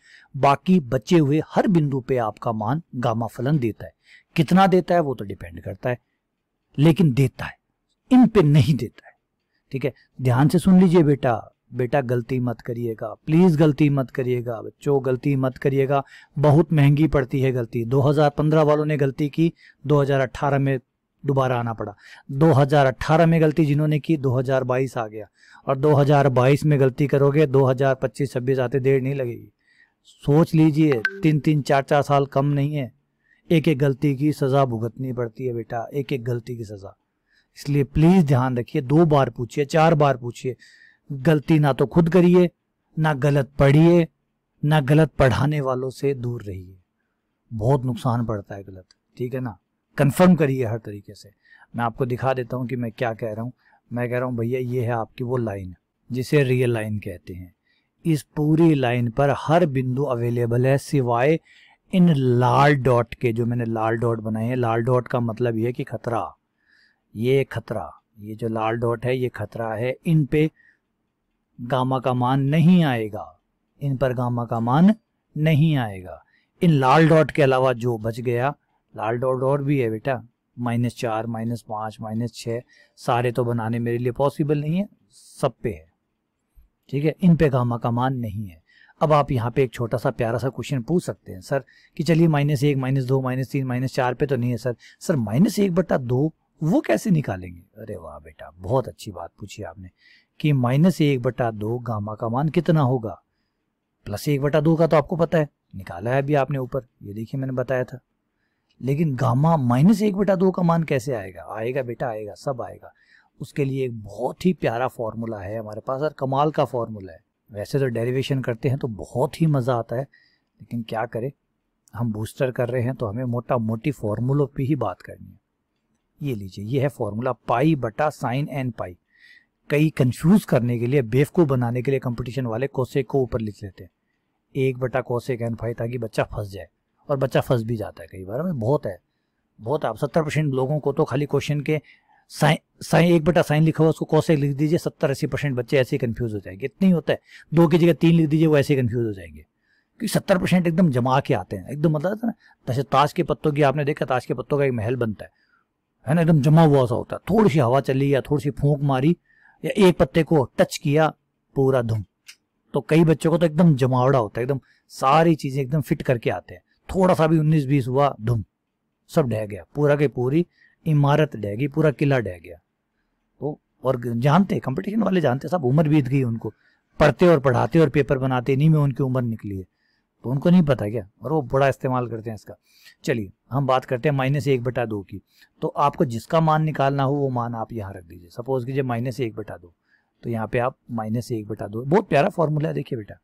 बाकी बचे हुए हर बिंदु पे आपका मान गामा फलन देता है कितना देता है वो तो डिपेंड करता है लेकिन देता है इन पे नहीं देता है ठीक है ध्यान से सुन लीजिए बेटा बेटा गलती मत करिएगा प्लीज गलती मत करिएगा बच्चों गलती मत करिएगा बहुत महंगी पड़ती है गलती 2015 वालों ने गलती की 2018 में दोबारा आना पड़ा 2018 में गलती जिन्होंने की 2022 आ गया और 2022 में गलती करोगे 2025 26 आते देर नहीं लगेगी सोच लीजिए तीन तीन चार चार साल कम नहीं है एक एक गलती की सज़ा भुगतनी पड़ती है बेटा एक एक गलती की सज़ा इसलिए प्लीज़ ध्यान रखिए दो बार पूछिए चार बार पूछिए गलती ना तो खुद करिए ना गलत पढ़िए ना गलत पढ़ाने वालों से दूर रहिए बहुत नुकसान पड़ता है गलत ठीक है ना कंफर्म करिए हर तरीके से मैं आपको दिखा देता हूँ कि मैं क्या कह रहा हूँ मैं कह रहा हूँ भैया ये है आपकी वो लाइन जिसे रियल लाइन कहते हैं इस पूरी लाइन पर हर बिंदु अवेलेबल है सिवाय इन लाल डॉट के जो मैंने लाल डॉट बनाए हैं लाल डॉट का मतलब यह कि खतरा ये खतरा ये जो लाल डॉट है ये खतरा है इन पे गामा का मान नहीं आएगा इन पर गामा का मान नहीं आएगा इन लाल डॉट के अलावा जो बच गया लाल डॉट और भी है बेटा माइनस चार माइनस पांच माइनस छ सारे तो बनाने मेरे लिए पॉसिबल नहीं है सब पे है ठीक है इन पे गामा का मान नहीं है अब आप यहाँ पे एक छोटा सा प्यारा सा क्वेश्चन पूछ सकते हैं सर कि चलिए माइनस एक माइनस दो माइनस तीन माइनस चार पे तो नहीं है सर सर माइनस एक बट्टा दो वो कैसे निकालेंगे अरे वाह बेटा बहुत अच्छी बात पूछी आपने कि माइनस एक बटा दो गामा का मान कितना होगा प्लस एक बटा दो का तो आपको पता है निकाला है अभी आपने ऊपर ये देखिए मैंने बताया था लेकिन गामा माइनस एक बटा दो का मान कैसे आएगा आएगा बेटा आएगा सब आएगा उसके लिए एक बहुत ही प्यारा फॉर्मूला है हमारे पास और कमाल का फॉर्मूला है वैसे तो डेरिवेशन करते हैं तो बहुत ही मज़ा आता है लेकिन क्या करें हम बूस्टर कर रहे हैं तो हमें मोटा मोटी फार्मूलों पे ही बात करनी है ये लीजिए ये है फार्मूला पाई बटा साइन एन पाई कई कंफ्यूज करने के लिए बेवकूफ़ बनाने के लिए कंपटीशन वाले कोसेक को ऊपर लिख लेते हैं एक बटा कोसेक एन पाई ताकि बच्चा फंस जाए और बच्चा फंस भी जाता है कई बार हमें बहुत है बहुत आप सत्तर परसेंट लोगों को तो खाली क्वेश्चन के साइन साइन एक बटा साइन लिखा हुआ उसको से लिख दीजिए सत्तर अस्सी परसेंट बच्चे ऐसे कन्फ्यूज हो जाएंगे इतना ही होता है दो की जगह तीन लिख दीजिए वो ऐसे कन्फ्यूज हो जाएंगे क्योंकि सत्तर परसेंट एकदम जमा के आते हैं एकदम मतलब ना जैसे ताश के पत्तों की आपने देखा ताश के पत्तों का एक महल बनता है है ना एकदम जमा हुआ सा होता है थोड़ी सी हवा चली या थोड़ी सी फूंक मारी या एक पत्ते को टच किया पूरा धुम तो कई बच्चों को तो एकदम जमावड़ा होता है एकदम सारी चीजें एकदम फिट करके आते हैं थोड़ा सा भी उन्नीस बीस हुआ धुम सब ढह गया पूरा के पूरी इमारत डह गई पूरा किला डह गया तो और जानते कंपटीशन वाले जानते सब उम्र बीत गई उनको पढ़ते और पढ़ाते और पेपर बनाते इन्हीं में उनकी उम्र निकली है तो उनको नहीं पता क्या और वो बड़ा इस्तेमाल करते हैं इसका चलिए हम बात करते हैं माइनस एक बटा दो की तो आपको जिसका मान निकालना हो वो मान आप यहाँ रख दीजिए सपोज कीजिए माइनस एक बटा दो तो यहाँ पे आप माइनस एक बटा दो बहुत प्यारा फॉर्मूला है देखिए बेटा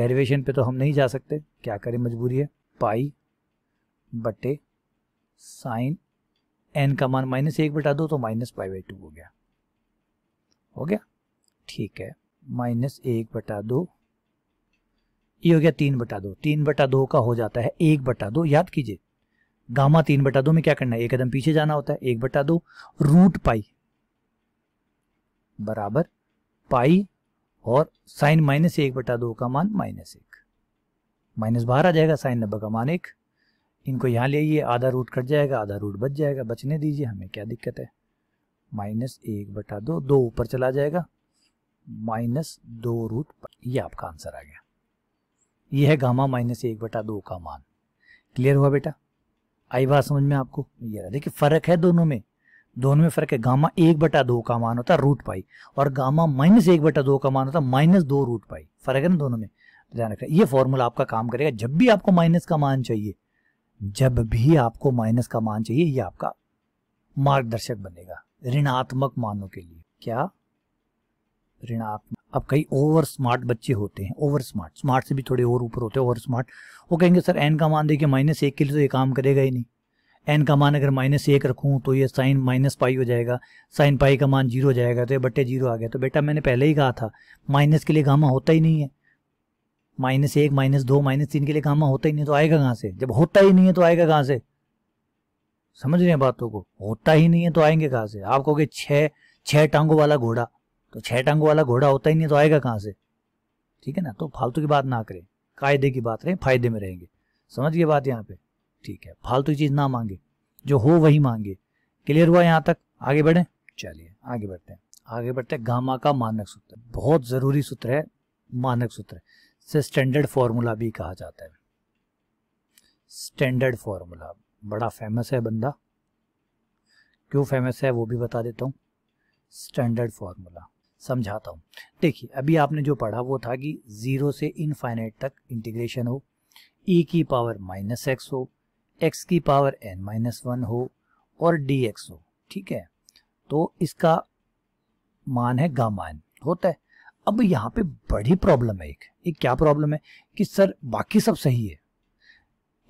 डेरिवेशन पे तो हम नहीं जा सकते क्या करें मजबूरी है पाई बटे साइन एन का मान माइनस एक बटा दो तो माइनस पाई बाई टू हो गया हो गया ठीक है माइनस एक बटा दो ये हो गया तीन बटा दो तीन बटा दो का हो जाता है एक बटा दो याद कीजिए गामा तीन बटा दो में क्या करना है एक कदम पीछे जाना होता है एक बटा दो रूट पाई बराबर पाई और साइन माइनस एक बटा दो का मान माइनस एक माइनस बाहर आ जाएगा साइन नब्बे का मान एक इनको यहाँ ले आइए आधा रूट कट जाएगा आधा रूट बच जाएगा बचने दीजिए हमें क्या दिक्कत है माइनस एक बटा दो दो ऊपर चला जाएगा माइनस दो रूट ये आपका आंसर आ गया ये है गामा माइनस एक बटा दो का मान क्लियर हुआ बेटा आई बात समझ में आपको ये देखिए फर्क है दोनों में दोनों में फर्क है गामा एक बटा दो का मान होता है रूट पाई और गामा माइनस एक बटा दो का मान होता है माइनस दो रूट पाई फर्क है ना दोनों में ध्यान रखें ये फॉर्मूला आपका काम करेगा जब भी आपको माइनस का मान चाहिए जब भी आपको माइनस का मान चाहिए ये आपका मार्गदर्शक बनेगा ऋणात्मक मानों के लिए क्या ऋणात्मक अब कई ओवर स्मार्ट बच्चे होते हैं ओवर स्मार्ट स्मार्ट से भी थोड़े और ऊपर होते हैं ओवर स्मार्ट वो कहेंगे सर एन का मान देखिए माइनस एक के लिए तो ये काम करेगा ही नहीं एन का मान अगर माइनस एक रखूँ तो ये साइन माइनस पाई हो जाएगा साइन पाई का मान जीरो हो जाएगा तो ये बट्टे जीरो आ गया तो बेटा मैंने पहले ही कहा था माइनस के लिए गामा होता ही नहीं है माइनस एक माइनस दो माइनस तीन के लिए गामा होता ही नहीं तो आएगा कहाँ से जब होता ही नहीं है तो आएगा कहाँ से समझ रहे हैं बातों को होता ही नहीं है तो आएंगे कहाँ से आप कहोगे छः छः टांगों वाला घोड़ा तो छः टांगों वाला घोड़ा होता ही नहीं तो आएगा कहाँ से ठीक है ना तो फालतू की बात ना करें कायदे की बात रहे फायदे में रहेंगे समझ गए बात यहाँ पे ठीक है फालतू की चीज़ ना मांगे जो हो वही मांगे क्लियर हुआ यहाँ तक आगे बढ़े चलिए आगे बढ़ते हैं आगे बढ़ते हैं गामा का मानक सूत्र बहुत ज़रूरी सूत्र है मानक सूत्र है से स्टैंडर्ड फार्मूला भी कहा जाता है स्टैंडर्ड फार्मूला बड़ा फेमस है बंदा क्यों फेमस है वो भी बता देता हूँ स्टैंडर्ड फार्मूला समझाता हूँ देखिए अभी आपने जो पढ़ा वो था कि ज़ीरो से इनफाइनाइट तक इंटीग्रेशन हो ई e की पावर माइनस एक्स हो एक्स की पावर एन माइनस वन हो और डी एक्स हो ठीक है तो इसका मान है गामा एन होता है अब यहाँ पे बड़ी प्रॉब्लम है एक एक क्या प्रॉब्लम है कि सर बाकी सब सही है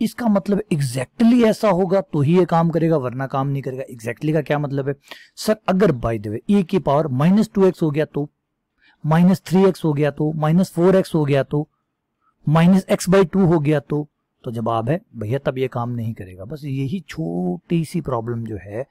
इसका मतलब एग्जैक्टली exactly ऐसा होगा तो ही ये काम करेगा वरना काम नहीं करेगा एग्जैक्टली exactly का क्या मतलब है सर अगर बाई दे ए की पावर माइनस टू एक्स हो गया तो माइनस थ्री एक्स हो गया तो माइनस फोर एक्स हो गया तो माइनस एक्स बाई टू हो गया तो तो जवाब है भैया तब ये काम नहीं करेगा बस यही छोटी सी प्रॉब्लम जो है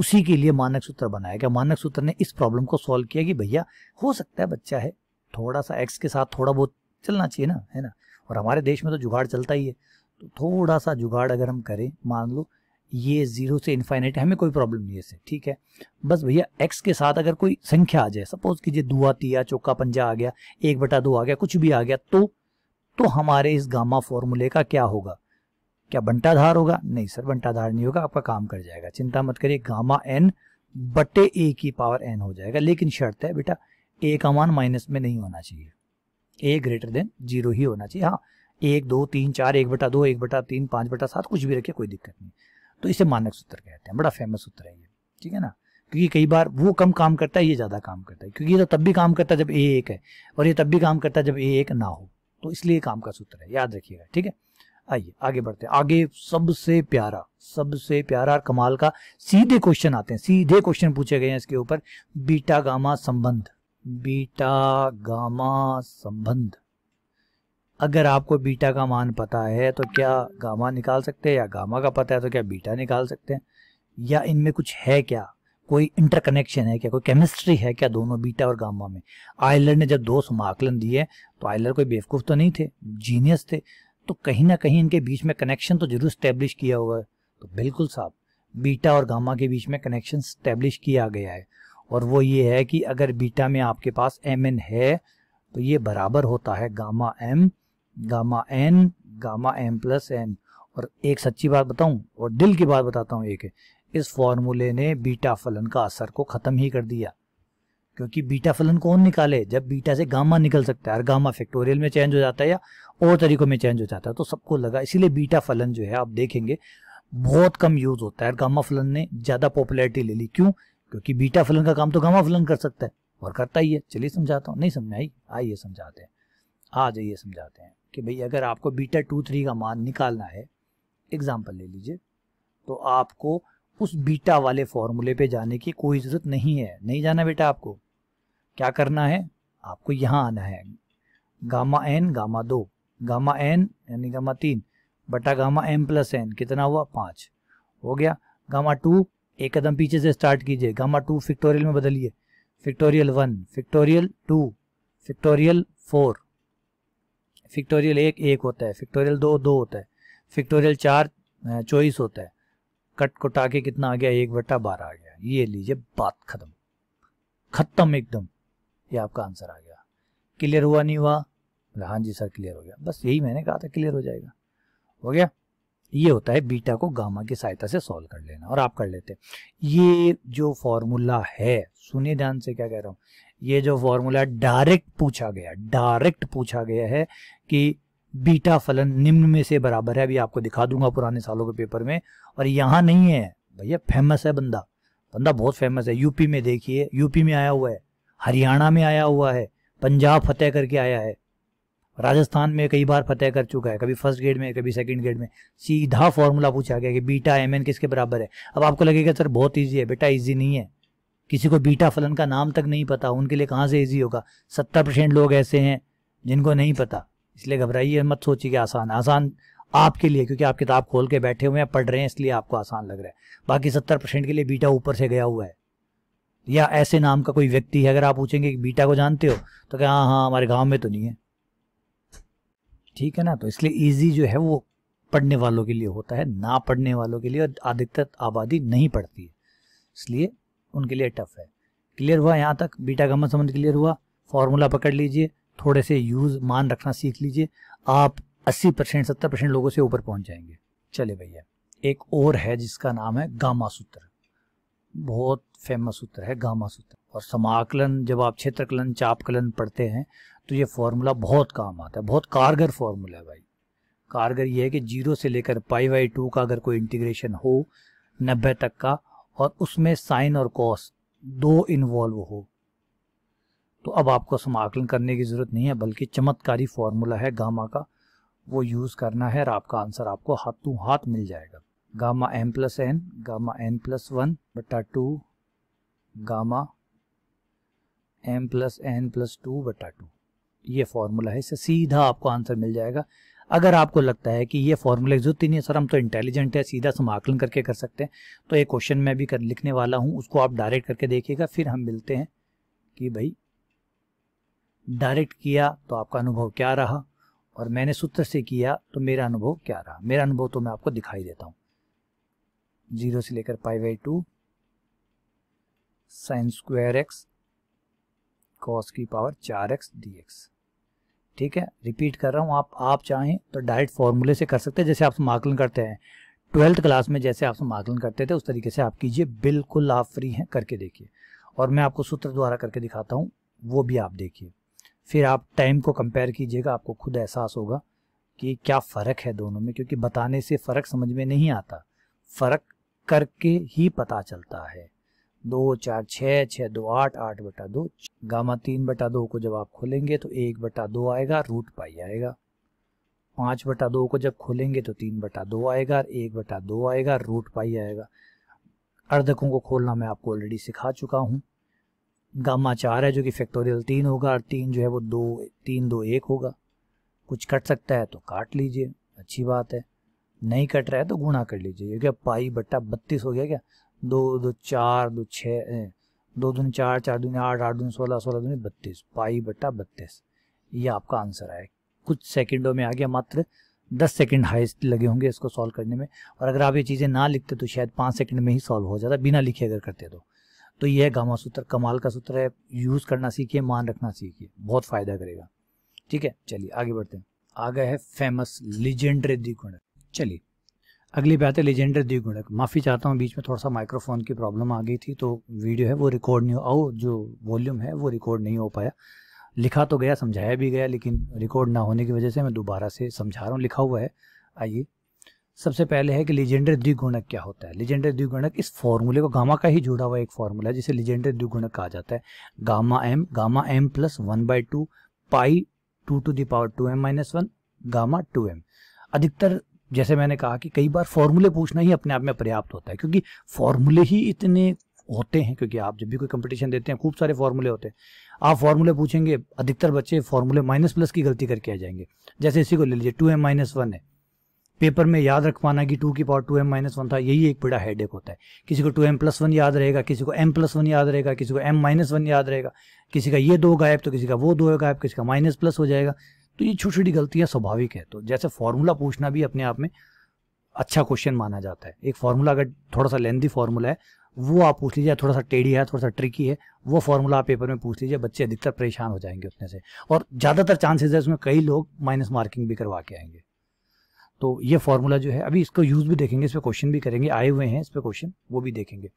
उसी के लिए मानक सूत्र बनाया गया मानक सूत्र ने इस प्रॉब्लम को सॉल्व किया कि भैया हो सकता है बच्चा है थोड़ा सा एक्स के साथ थोड़ा बहुत चलना चाहिए ना है ना और हमारे देश में तो जुगाड़ चलता ही है तो थोड़ा सा जुगाड़ अगर हम करें मान लो ये जीरो से इन्फाइनेट हमें कोई प्रॉब्लम नहीं है इससे ठीक है बस भैया एक्स के साथ अगर कोई संख्या आ जाए सपोज कीजिए दुआ तिया चौका पंजा आ गया एक बटा दो आ गया कुछ भी आ गया तो तो हमारे इस गामा फॉर्मूले का क्या होगा क्या बंटाधार होगा नहीं सर बंटाधार नहीं होगा आपका काम कर जाएगा चिंता मत करिए गामा एन बटे ए की पावर एन हो जाएगा लेकिन शर्त है बेटा ए का मान माइनस में नहीं होना चाहिए ए ग्रेटर देन जीरो ही होना चाहिए हाँ एक दो तीन चार एक बटा दो एक बटा तीन पाँच बटा सात कुछ भी रखिए कोई दिक्कत नहीं तो इसे मानक सूत्र कहते हैं बड़ा फेमस सूत्र है ये ठीक है ना क्योंकि कई बार वो कम काम करता है ये ज़्यादा काम करता है क्योंकि ये तो तब भी काम करता है जब ए एक है और ये तब भी काम करता है जब ए एक ना हो तो इसलिए काम का सूत्र है याद रखिएगा ठीक है आइए आगे बढ़ते हैं आगे सबसे प्यारा सबसे प्यारा कमाल का सीधे क्वेश्चन आते हैं सीधे क्वेश्चन पूछे गए हैं इसके ऊपर बीटा गामा संबंध बीटा गामा संबंध अगर आपको बीटा का मान पता है तो क्या गामा निकाल सकते हैं या गामा का पता है तो क्या बीटा निकाल सकते हैं या इनमें कुछ है क्या कोई इंटरकनेक्शन है क्या कोई केमिस्ट्री है क्या दोनों बीटा और गामा में आयलर ने जब दो समाकलन दिए तो आयलर कोई बेवकूफ़ तो नहीं थे जीनियस थे तो कहीं ना कहीं इनके बीच में कनेक्शन तो जरूर स्टैब्लिश किया है तो बिल्कुल साहब बीटा और गामा के बीच में कनेक्शन स्टैब्लिश किया गया है और वो ये है कि अगर बीटा में आपके पास एम एन है तो ये बराबर होता है gamma m gamma n gamma m plus n और एक सच्ची बात बताऊं और दिल की बात बताता हूं एक इस फॉर्मूले ने बीटा फलन का असर को ख़त्म ही कर दिया क्योंकि बीटा फलन कौन निकाले जब बीटा से गामा निकल सकता है और गामा फैक्टोरियल में चेंज हो जाता है या और तरीकों में चेंज हो जाता है तो सबको लगा इसीलिए बीटा फलन जो है आप देखेंगे बहुत कम यूज होता है और गामा फलन ने ज़्यादा पॉपुलैरिटी ले ली क्यों क्योंकि बीटा फलन का काम तो गामा फलन कर सकता है और करता ही है चलिए समझाता हूँ नहीं समझाई आइए समझाते हैं आ जाइए समझाते हैं कि भाई अगर आपको बीटा टू थ्री का मान निकालना है एग्जाम्पल ले लीजिए तो आपको उस बीटा वाले फॉर्मूले पे जाने की कोई ज़रूरत नहीं है नहीं जाना बेटा आपको क्या करना है आपको यहाँ आना है गामा एन गामा दो गामा एन यानी गामा तीन बटा गामा एम प्लस एन कितना हुआ पाँच हो गया गामा टू एक कदम पीछे से स्टार्ट कीजिए गामा टू फिक्टोरियल में बदलिए factorial one factorial two factorial four factorial एक एक होता है फिक्टोरियल दो दो होता है फिक्टोरियल चार चौबीस होता है कट कुटा के कितना आ गया एक बटा बारह आ गया ये लीजिए बात खत्म खत्म एकदम ये आपका आंसर आ गया क्लियर हुआ नहीं हुआ हाँ जी सर क्लियर हो गया बस यही मैंने कहा था क्लियर हो जाएगा हो गया ये होता है बीटा को गामा की सहायता से सॉल्व कर लेना और आप कर लेते हैं ये जो फॉर्मूला है सुनिए ध्यान से क्या कह रहा हूँ ये जो फॉर्मूला डायरेक्ट पूछा गया डायरेक्ट पूछा गया है कि बीटा फलन निम्न में से बराबर है अभी आपको दिखा दूंगा पुराने सालों के पेपर में और यहाँ नहीं है भैया फेमस है बंदा बंदा बहुत फेमस है यूपी में देखिए यूपी में आया हुआ है हरियाणा में आया हुआ है पंजाब फतेह करके आया है राजस्थान में कई बार फतेह कर चुका है कभी फर्स्ट ग्रेड में कभी सेकंड ग्रेड में सीधा फॉर्मूला पूछा गया कि बीटा एम एन किसके बराबर है अब आपको लगेगा सर बहुत ईजी है बेटा ईजी नहीं है किसी को बीटा फलन का नाम तक नहीं पता उनके लिए कहाँ से ईजी होगा सत्तर परसेंट लोग ऐसे हैं जिनको नहीं पता इसलिए घबराइए मत सोचिए कि आसान आसान आपके लिए क्योंकि आप किताब खोल के बैठे हुए हैं पढ़ रहे हैं इसलिए आपको आसान लग रहा है बाकी सत्तर परसेंट के लिए बीटा ऊपर से गया हुआ है या ऐसे नाम का कोई व्यक्ति है अगर आप पूछेंगे कि बीटा को जानते हो तो क्या हाँ हाँ हमारे गाँव में तो नहीं है ठीक है ना तो इसलिए ईजी जो है वो पढ़ने वालों के लिए होता है ना पढ़ने वालों के लिए और अधिकतर आबादी नहीं पढ़ती है इसलिए उनके लिए टफ है क्लियर हुआ यहाँ तक बीटा गमन संबंध क्लियर हुआ फॉर्मूला पकड़ लीजिए थोड़े से यूज मान रखना सीख लीजिए आप 80 परसेंट सत्तर परसेंट लोगों से ऊपर पहुंच जाएंगे चले भैया एक और है जिसका नाम है गामा सूत्र बहुत फेमस सूत्र है गामा सूत्र और समाकलन जब आप क्षेत्रकलन चापकलन पढ़ते हैं तो ये फॉर्मूला बहुत काम आता है बहुत कारगर फॉर्मूला है भाई कारगर ये है कि जीरो से लेकर पाई बाई टू का अगर कोई इंटीग्रेशन हो नब्बे तक का और उसमें साइन और कॉस दो इन्वॉल्व हो तो अब आपको समाकलन करने की ज़रूरत नहीं है बल्कि चमत्कारी फॉर्मूला है गामा का वो यूज़ करना है और आपका आंसर आपको हाथों हाथ मिल जाएगा gamma m plus n gamma n plus one बटा two gamma m plus n plus two बटा टू ये फॉर्मूला है इससे सीधा आपको आंसर मिल जाएगा अगर आपको लगता है कि ये फॉर्मूला जरूरत नहीं है सर हम तो इंटेलिजेंट है सीधा समाकलन करके कर सकते हैं तो एक क्वेश्चन मैं भी कर लिखने वाला हूँ उसको आप डायरेक्ट करके देखिएगा फिर हम मिलते हैं कि भाई डायरेक्ट किया तो आपका अनुभव क्या रहा और मैंने सूत्र से किया तो मेरा अनुभव क्या रहा मेरा अनुभव तो मैं आपको दिखाई देता हूँ जीरो से लेकर pi by two sine square x cos की पावर चार एक्स डी एक्स ठीक है रिपीट कर रहा हूँ आप आप चाहें तो डायरेक्ट फॉर्मूले से कर सकते हैं जैसे आप समाकलन करते हैं ट्वेल्थ क्लास में जैसे आप समाकलन करते थे उस तरीके से आप कीजिए बिल्कुल आप फ्री हैं करके देखिए और मैं आपको सूत्र द्वारा करके दिखाता हूँ वो भी आप देखिए फिर आप टाइम को कंपेयर कीजिएगा आपको खुद एहसास होगा कि क्या फ़र्क है दोनों में क्योंकि बताने से फ़र्क समझ में नहीं आता फ़र्क करके ही पता चलता है दो चार छः छः दो आठ आठ बटा दो गामा तीन बटा दो को जब आप खोलेंगे तो एक बटा दो आएगा रूट पाई आएगा पाँच बटा दो को जब खोलेंगे तो तीन बटा दो आएगा एक बटा दो आएगा रूट पाई आएगा अर्धकों को खोलना मैं आपको ऑलरेडी सिखा चुका हूँ गामा चार है जो कि फैक्टोरियल तीन होगा और तीन जो है वो दो तीन दो एक होगा कुछ कट सकता है तो काट लीजिए अच्छी बात है नहीं कट रहा है तो गुणा कर लीजिए क्योंकि पाई बट्टा बत्तीस हो गया क्या दो दो चार दो छः दो दून चार चार दून आठ आठ दून सोलह सोलह दून बत्तीस पाई बट्टा बत्तीस ये आपका आंसर आया कुछ सेकंडों में आ गया मात्र दस सेकंड हाइस्ट लगे होंगे इसको सॉल्व करने में और अगर आप ये चीज़ें ना लिखते तो शायद पाँच सेकंड में ही सॉल्व हो जाता बिना लिखे अगर करते तो तो ये है गामा सूत्र कमाल का सूत्र है यूज़ करना सीखिए मान रखना सीखिए बहुत फ़ायदा करेगा ठीक है चलिए आगे बढ़ते हैं आ गए है फेमस लिजेंडरी द्विगुण चलिए अगली बात है लेजेंडर द्विगुणक माफ़ी चाहता हूँ बीच में थोड़ा सा माइक्रोफोन की प्रॉब्लम आ गई थी तो वीडियो है वो रिकॉर्ड नहीं हो जो वॉल्यूम है वो रिकॉर्ड नहीं हो पाया लिखा तो गया समझाया भी गया लेकिन रिकॉर्ड ना होने की वजह से मैं दोबारा से समझा रहा हूँ लिखा हुआ है आइए सबसे पहले है कि लीजेंडर द्विगुणक क्या होता है लीजेंडर द्विगुणक इस फॉर्मूले को गामा का ही जुड़ा हुआ एक फॉर्मूला है जिसे लीजेंडर द्विगुणक कहा जाता है gamma m gamma m plus one by two pi two to the power two m minus one gamma two m अधिकतर जैसे मैंने कहा कि कई बार फॉर्मूले पूछना ही अपने आप में पर्याप्त होता है क्योंकि फॉर्मूले ही इतने होते हैं क्योंकि आप जब भी कोई कंपटीशन देते हैं खूब सारे फॉर्मूले होते हैं आप फॉर्मूले पूछेंगे अधिकतर बच्चे फॉर्मूले माइनस प्लस की गलती करके आ जाएंगे जैसे इसी को ले लीजिए टू एम माइनस वन है पेपर में याद रख पाना कि टू की power two m minus one था यही एक बड़ा हेड एक होता है किसी को टू एम प्लस वन याद रहेगा किसी को एम प्लस वन याद रहेगा किसी को एम माइनस वन याद रहेगा किसी का ये दो गायब तो किसी का वो दो गायब किसी का माइनस प्लस हो जाएगा तो ये छोटी छोटी गलतियां स्वाभाविक है तो जैसे फॉर्मूला पूछना भी अपने आप में अच्छा क्वेश्चन माना जाता है एक फार्मूला अगर थोड़ा सा लेंदी फार्मूला है वो आप पूछ लीजिए थोड़ा सा टेढ़ी है थोड़ा सा ट्रिकी है वो फार्मूला आप पेपर में पूछ लीजिए बच्चे अधिकतर परेशान हो जाएंगे उसमें से और ज़्यादातर चांसेस है उसमें कई लोग माइनस मार्किंग भी करवा के आएंगे तो ये फार्मूला जो है अभी इसको यूज़ भी देखेंगे इस पर क्वेश्चन भी करेंगे आए हुए हैं इस पर क्वेश्चन वो भी देखेंगे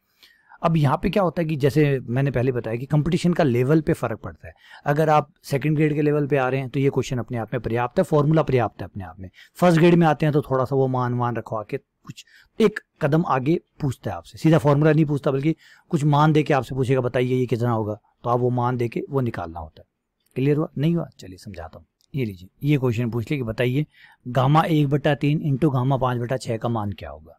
अब यहाँ पे क्या होता है कि जैसे मैंने पहले बताया कि कंपटीशन का लेवल पे फ़र्क पड़ता है अगर आप सेकंड ग्रेड के लेवल पे आ रहे हैं तो ये क्वेश्चन अपने आप में पर्याप्त है फॉर्मूला पर्याप्त है अपने आप में फर्स्ट ग्रेड में आते हैं तो थोड़ा सा वो मान वान रखवा के कुछ एक कदम आगे पूछता है आपसे सीधा फॉर्मूला नहीं पूछता बल्कि कुछ मान दे के आपसे पूछेगा बताइए ये कितना होगा तो आप वो मान दे के वो निकालना होता है क्लियर हुआ नहीं हुआ चलिए समझाता हूँ ये लीजिए ये क्वेश्चन पूछ लिया कि बताइए गामा एक बटा तीन इंटू गामा पाँच बटा छः का मान क्या होगा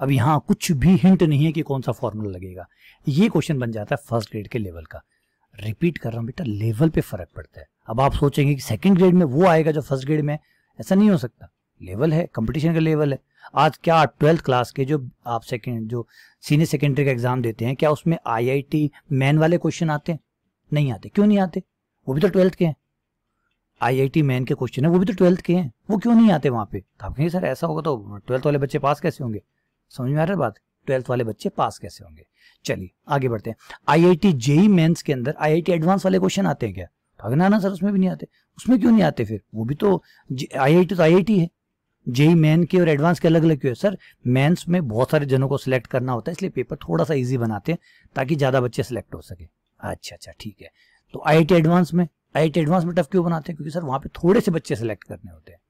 अब यहाँ कुछ भी हिंट नहीं है कि कौन सा फॉर्मूला लगेगा ये क्वेश्चन बन जाता है फर्स्ट ग्रेड के लेवल का रिपीट कर रहा हूँ बेटा लेवल पे फर्क पड़ता है अब आप सोचेंगे कि सेकंड ग्रेड में वो आएगा जो फर्स्ट ग्रेड में ऐसा नहीं हो सकता लेवल है कंपटीशन का लेवल है आज क्या ट्वेल्थ क्लास के जो आप सेकेंड जो सीनियर सेकेंडरी का एग्जाम देते हैं क्या उसमें आई मैन वाले क्वेश्चन आते हैं नहीं आते क्यों नहीं आते वो भी तो ट्वेल्थ के हैं आई मैन के क्वेश्चन है वो भी तो ट्वेल्थ के हैं वो क्यों नहीं आते वहाँ पे तो आप कहेंगे सर ऐसा होगा तो ट्वेल्थ वाले बच्चे पास कैसे होंगे समझ में आ रहा है बात ट्वेल्थ वाले बच्चे पास कैसे होंगे चलिए आगे बढ़ते हैं I I T JEE mains के अंदर आई आई टी एडवांस वाले क्वेश्चन आते हैं क्या भगना ना सर उसमें भी नहीं आते उसमें क्यों नहीं आते फिर वो भी तो आई आई टी तो आई आई टी है जेई मेन e के और एडवांस के अलग अलग क्यों है सर मेन्स में बहुत सारे जनों को सिलेक्ट करना होता है इसलिए पेपर थोड़ा सा ईजी बनाते हैं ताकि ज़्यादा बच्चे सिलेक्ट हो सके अच्छा अच्छा ठीक है तो आई एडवांस में आई एडवांस में टफ क्यों बनाते हैं क्योंकि सर वहाँ पे थोड़े से बच्चे सिलेक्ट करने होते हैं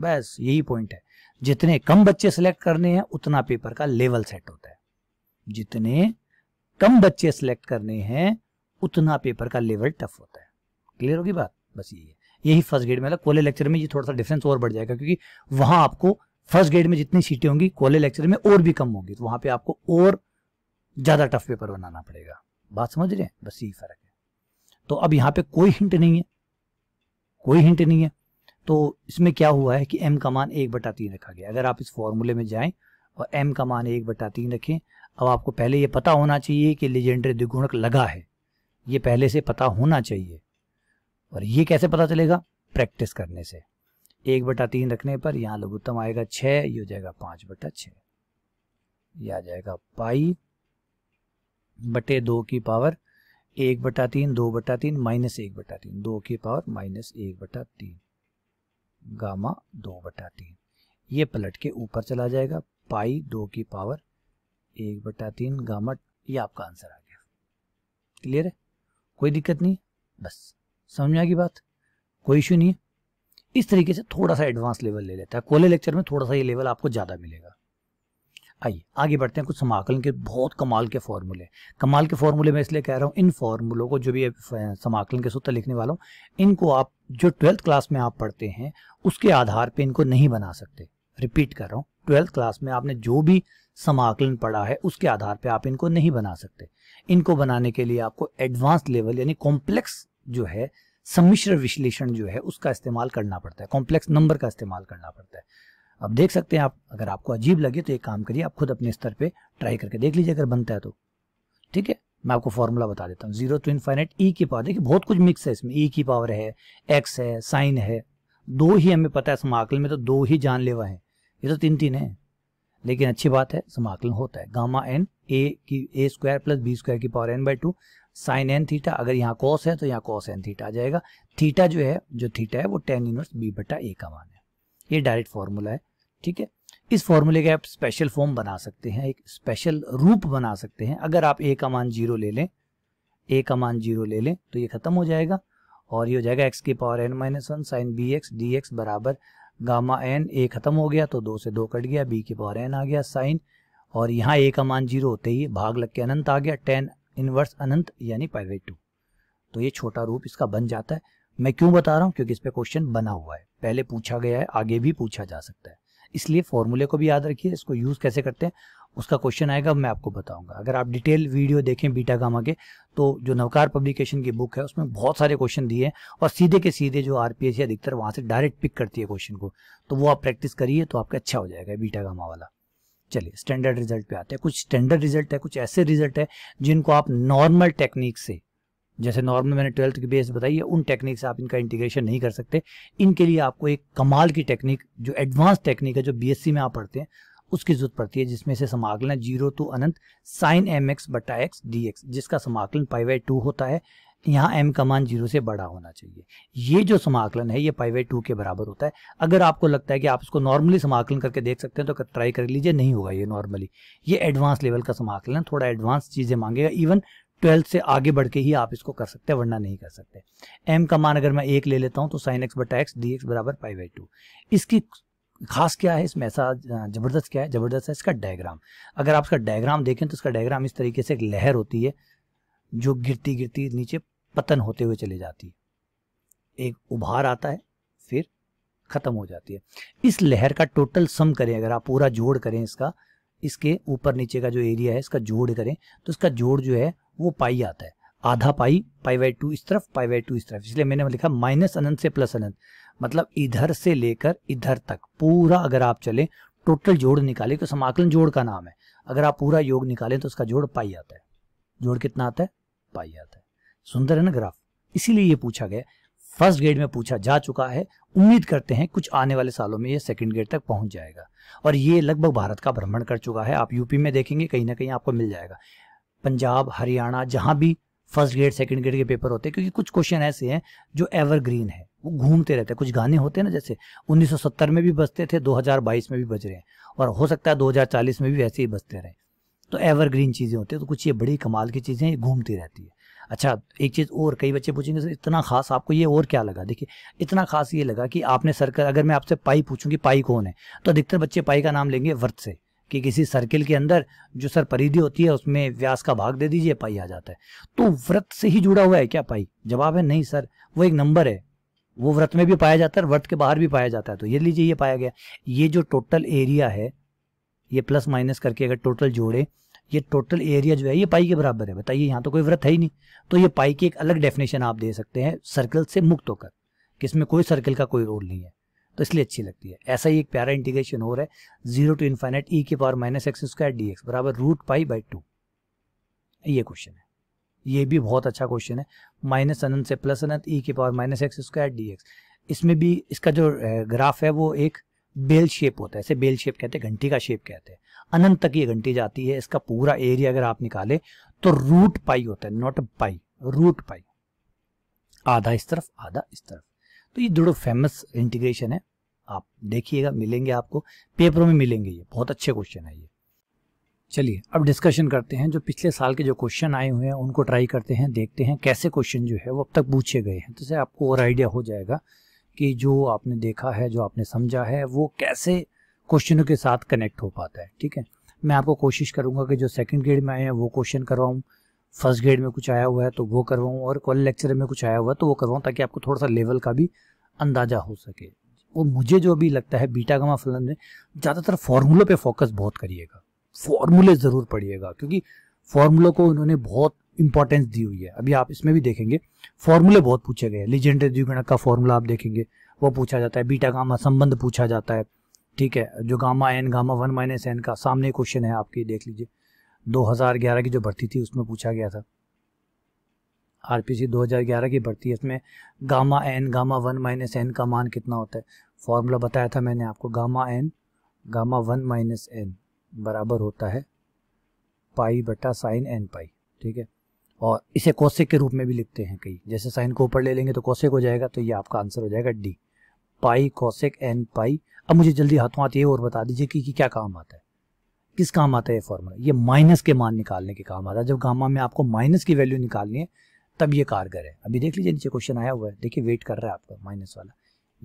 बस यही पॉइंट है जितने कम बच्चे सिलेक्ट करने हैं उतना पेपर का लेवल सेट होता है जितने कम बच्चे सिलेक्ट करने हैं उतना पेपर का लेवल टफ होता है क्लियर होगी बात बस यही है यही फर्स्ट ग्रेड में मतलब कोले लेक्चर में ये थोड़ा सा डिफरेंस और बढ़ जाएगा क्योंकि वहां आपको फर्स्ट ग्रेड में जितनी सीटें होंगी कोले लेक्चर में और भी कम होंगी तो वहां पे आपको और ज्यादा टफ पेपर बनाना पड़ेगा बात समझ रहे हैं बस यही फर्क है तो अब यहाँ पे कोई हिंट नहीं है कोई हिंट नहीं है तो इसमें क्या हुआ है कि m का मान एक बटा तीन रखा गया अगर आप इस फॉर्मूले में जाएं और m का मान एक बटा तीन रखें अब आपको पहले ये पता होना चाहिए कि लेजेंडरी द्विगुणक लगा है ये पहले से पता होना चाहिए और ये कैसे पता चलेगा प्रैक्टिस करने से एक बटा तीन रखने पर यहाँ लघुत्तम आएगा छ ये हो जाएगा पाँच बटा छ आ जाएगा पाई बटे दो की पावर एक बटा तीन दो बटा तीन माइनस एक बटा तीन दो की पावर माइनस एक बटा तीन गामा दो बटा तीन ये पलट के ऊपर चला जाएगा पाई दो की पावर एक बटा तीन गामा ये आपका आंसर आ गया क्लियर है कोई दिक्कत नहीं बस समझ में आ गई बात कोई इशू नहीं है इस तरीके से थोड़ा सा एडवांस लेवल ले लेता है कोले लेक्चर में थोड़ा सा ये लेवल आपको ज़्यादा मिलेगा आइए आगे बढ़ते हैं कुछ समाकलन के बहुत कमाल के फॉर्मूले कमाल के फॉर्मूले मैं इसलिए कह रहा हूँ इन फॉर्मूलों को जो भी समाकलन के सूत्र लिखने वाला हूँ इनको आप जो ट्वेल्थ क्लास में आप पढ़ते हैं उसके आधार पर इनको नहीं बना सकते रिपीट कर रहा हूँ ट्वेल्थ क्लास में आपने जो भी समाकलन पढ़ा है उसके आधार पर आप इनको नहीं बना सकते इनको बनाने के लिए आपको एडवांस लेवल यानी कॉम्प्लेक्स जो है सम्मिश्र विश्लेषण जो है उसका इस्तेमाल करना पड़ता है कॉम्प्लेक्स नंबर का इस्तेमाल करना पड़ता है अब देख सकते हैं आप अगर आपको अजीब लगे तो एक काम करिए आप खुद अपने स्तर पे ट्राई करके देख लीजिए अगर बनता है तो ठीक है मैं आपको फॉर्मूला बता देता हूँ जीरो टू इनफाइनेट ई की पावर देखिए बहुत कुछ मिक्स है इसमें ई e की पावर है एक्स है साइन है दो ही हमें पता है समाकल में तो दो ही जानलेवा है ये तो तीन तीन है लेकिन अच्छी बात है समाकलन होता है गामा एन ए की a square plus b square की power n by two sine n theta अगर यहाँ कॉस है तो यहाँ कॉस एन थीटा आ जाएगा थीटा जो है जो थीटा है वो टेन यूनिट्स बी बटा ए का मान है ये डायरेक्ट फॉर्मूला है ठीक है इस फॉर्मूले का आप स्पेशल फॉर्म बना सकते हैं एक स्पेशल रूप बना सकते हैं अगर आप ए का मान जीरो ले लें ए का मान जीरो ले लें तो ये खत्म हो जाएगा और ये हो जाएगा एक्स की power n minus one sine b x d x बराबर गामा एन ए खत्म हो गया तो दो से दो कट गया बी की पावर एन आ गया साइन और यहाँ ए का मान जीरो होते ही भाग लग के अनंत आ गया टेन इनवर्स अनंत यानी पाई बाई टू तो ये छोटा रूप इसका बन जाता है मैं क्यों बता रहा हूँ क्योंकि इस पर क्वेश्चन बना हुआ है पहले पूछा गया है आगे भी पूछा जा सकता है इसलिए फॉर्मूले को भी याद रखिए इसको यूज़ कैसे करते हैं उसका क्वेश्चन आएगा मैं आपको बताऊंगा अगर आप डिटेल वीडियो देखें बीटा गामा के तो जो नवकार पब्लिकेशन की बुक है उसमें बहुत सारे क्वेश्चन दिए हैं और सीधे के सीधे जो आर पी अधिकतर वहां से डायरेक्ट पिक करती है क्वेश्चन को तो वो आप प्रैक्टिस करिए तो आपका अच्छा हो जाएगा बीटा गामा वाला चलिए स्टैंडर्ड रिजल्ट पे आते हैं कुछ स्टैंडर्ड रिजल्ट है कुछ ऐसे रिजल्ट है जिनको आप नॉर्मल टेक्निक से जैसे नॉर्मल मैंने ट्वेल्थ की बेस बताई है उन टेक्निक से आप इनका इंटीग्रेशन नहीं कर सकते इनके लिए आपको एक कमाल की टेक्निक जो एडवांस टेक्निक है जो बीएससी में आप पढ़ते हैं उसकी जरूरत पड़ती है जिसमें से समाकलन जीरो टू अनंत साइन एम एक्स बटा एक्स डी एक्स जिसका समाकलन पाई बाई टू होता है यहाँ एम का मान जीरो से बड़ा होना चाहिए ये जो समाकलन है ये पाई बाई टू के बराबर होता है अगर आपको लगता है कि आप इसको नॉर्मली समाकलन करके देख सकते हैं तो ट्राई कर लीजिए नहीं होगा ये नॉर्मली ये एडवांस लेवल का समाकलन थोड़ा एडवांस चीज़ें मांगेगा इवन ट्वेल्थ से आगे बढ़ के ही आप इसको कर सकते हैं वरना नहीं कर सकते एम का मान अगर मैं एक ले लेता हूँ तो साइन एक्स बटा एक्स डी एक्स बराबर पाई बाई टू इसकी खास क्या है इसमें ऐसा जबरदस्त क्या है जबरदस्त है इसका डायग्राम अगर आप इसका डायग्राम देखें तो इसका डायग्राम इस तरीके से एक लहर होती है जो गिरती गिरती नीचे पतन होते हुए चली जाती है एक उभार आता है फिर खत्म हो जाती है इस लहर का टोटल सम करें अगर आप पूरा जोड़ करें इसका इसके ऊपर नीचे का जो एरिया है इसका जोड़ करें तो इसका जोड़ जो है वो पाई आता है आधा पाई पाई बाई टू इस तरफ पाई बाई टू इस तरफ इसलिए मैंने लिखा माइनस अनंत से प्लस अनंत मतलब इधर से लेकर इधर तक पूरा अगर आप चले टोटल जोड़ निकाले तो समाकलन जोड़ का नाम है अगर आप पूरा योग निकालें तो उसका जोड़ पाई आता है जोड़ कितना आता है पाई आता है सुंदर है ना ग्राफ इसीलिए ये पूछा गया फर्स्ट ग्रेड में पूछा जा चुका है उम्मीद करते हैं कुछ आने वाले सालों में ये सेकंड ग्रेड तक पहुंच जाएगा और ये लगभग भारत का भ्रमण कर चुका है आप यूपी में देखेंगे कहीं ना कहीं आपको मिल जाएगा पंजाब हरियाणा जहाँ भी फर्स्ट ग्रेड सेकंड ग्रेड के पेपर होते हैं क्योंकि कुछ क्वेश्चन ऐसे हैं जो एवरग्रीन है वो घूमते रहते हैं कुछ गाने होते हैं ना जैसे 1970 में भी बजते थे 2022 में भी बज रहे हैं और हो सकता है 2040 में भी वैसे ही बजते रहे तो एवरग्रीन चीज़ें होती है तो कुछ ये बड़ी कमाल की चीज़ें घूमती रहती है अच्छा एक चीज़ और कई बच्चे पूछेंगे सर इतना खास आपको ये और क्या लगा देखिए इतना खास ये लगा कि आपने सर अगर मैं आपसे पाई पूछूंगी कि पाई कौन है तो अधिकतर बच्चे पाई का नाम लेंगे वर्त से कि किसी सर्किल के अंदर जो सर परिधि होती है उसमें व्यास का भाग दे दीजिए पाई आ जाता है तो व्रत से ही जुड़ा हुआ है क्या पाई जवाब है नहीं सर वो एक नंबर है वो व्रत में भी पाया जाता है व्रत के बाहर भी पाया जाता है तो ये लीजिए ये पाया गया ये जो टोटल एरिया है ये प्लस माइनस करके अगर टोटल जोड़े ये टोटल एरिया जो है ये पाई के बराबर है बताइए यहाँ तो कोई व्रत है ही नहीं तो ये पाई की एक अलग डेफिनेशन आप दे सकते हैं सर्कल से मुक्त होकर कि इसमें कोई सर्कल का कोई रोल नहीं है तो इसलिए अच्छी लगती है ऐसा ही एक प्यारा इंटीग्रेशन हो रहा है जीरो टू इन्फाइनेट ई के power minus x square d x बराबर रूट पाई बाई टू ये क्वेश्चन है ये भी बहुत अच्छा क्वेश्चन है माइनस अनंत से प्लस अनंत ई के power minus x square d x इसमें भी इसका जो ग्राफ है वो एक बेल शेप होता है ऐसे बेल शेप कहते हैं घंटी का शेप कहते हैं अनंत तक ये घंटी जाती है इसका पूरा एरिया अगर आप निकाले तो रूट पाई होता है नॉट पाई रूट पाई आधा इस तरफ आधा इस तरफ तो ये दोनों फेमस इंटीग्रेशन है आप देखिएगा मिलेंगे आपको पेपरों में मिलेंगे ये बहुत अच्छे क्वेश्चन है ये चलिए अब डिस्कशन करते हैं जो पिछले साल के जो क्वेश्चन आए हुए हैं उनको ट्राई करते हैं देखते हैं कैसे क्वेश्चन जो है वो अब तक पूछे गए हैं तो सर आपको और आइडिया हो जाएगा कि जो आपने देखा है जो आपने समझा है वो कैसे क्वेश्चनों के साथ कनेक्ट हो पाता है ठीक है मैं आपको कोशिश करूंगा कि जो सेकेंड ग्रेड में आए हैं वो क्वेश्चन करवाऊँ फर्स्ट ग्रेड में कुछ आया हुआ है तो वो करवाऊँ और कॉलेज लेक्चर में कुछ आया हुआ है तो वो करवाऊँ ताकि आपको थोड़ा सा लेवल का भी अंदाज़ा हो सके वो मुझे जो अभी लगता है बीटा गमा फलन में ज़्यादातर फार्मूलों पे फोकस बहुत करिएगा फार्मूले ज़रूर पढ़िएगा क्योंकि फार्मूलों को उन्होंने बहुत इंपॉर्टेंस दी हुई है अभी आप इसमें भी देखेंगे फार्मूले बहुत पूछे गए हैं लिजेंडरी द्विगुणक का फार्मूला आप देखेंगे वो पूछा जाता है बीटा गामा संबंध पूछा जाता है ठीक है जो gamma n gamma one minus n का सामने क्वेश्चन है आपके देख लीजिए 2011 की जो भर्ती थी उसमें पूछा गया था आरपीसी 2011 की भर्ती है इसमें gamma n gamma one minus n का मान कितना होता है फॉर्मूला बताया था मैंने आपको gamma n gamma one minus n बराबर होता है पाई बटा साइन एन पाई ठीक है और इसे कोसेक के रूप में भी लिखते हैं कई जैसे साइन को ऊपर ले लेंगे तो कोसेक हो जाएगा तो ये आपका आंसर हो जाएगा d pi cosec n pi अब मुझे जल्दी हाथों हाथ ये और बता दीजिए कि, कि क्या काम आता है किस काम आता है ये फॉर्मूला ये माइनस के मान निकालने के काम आता है जब गामा में आपको माइनस की वैल्यू निकालनी है तब ये कारगर है अभी देख लीजिए नीचे क्वेश्चन आया हुआ है देखिए वेट कर रहा है आपका माइनस वाला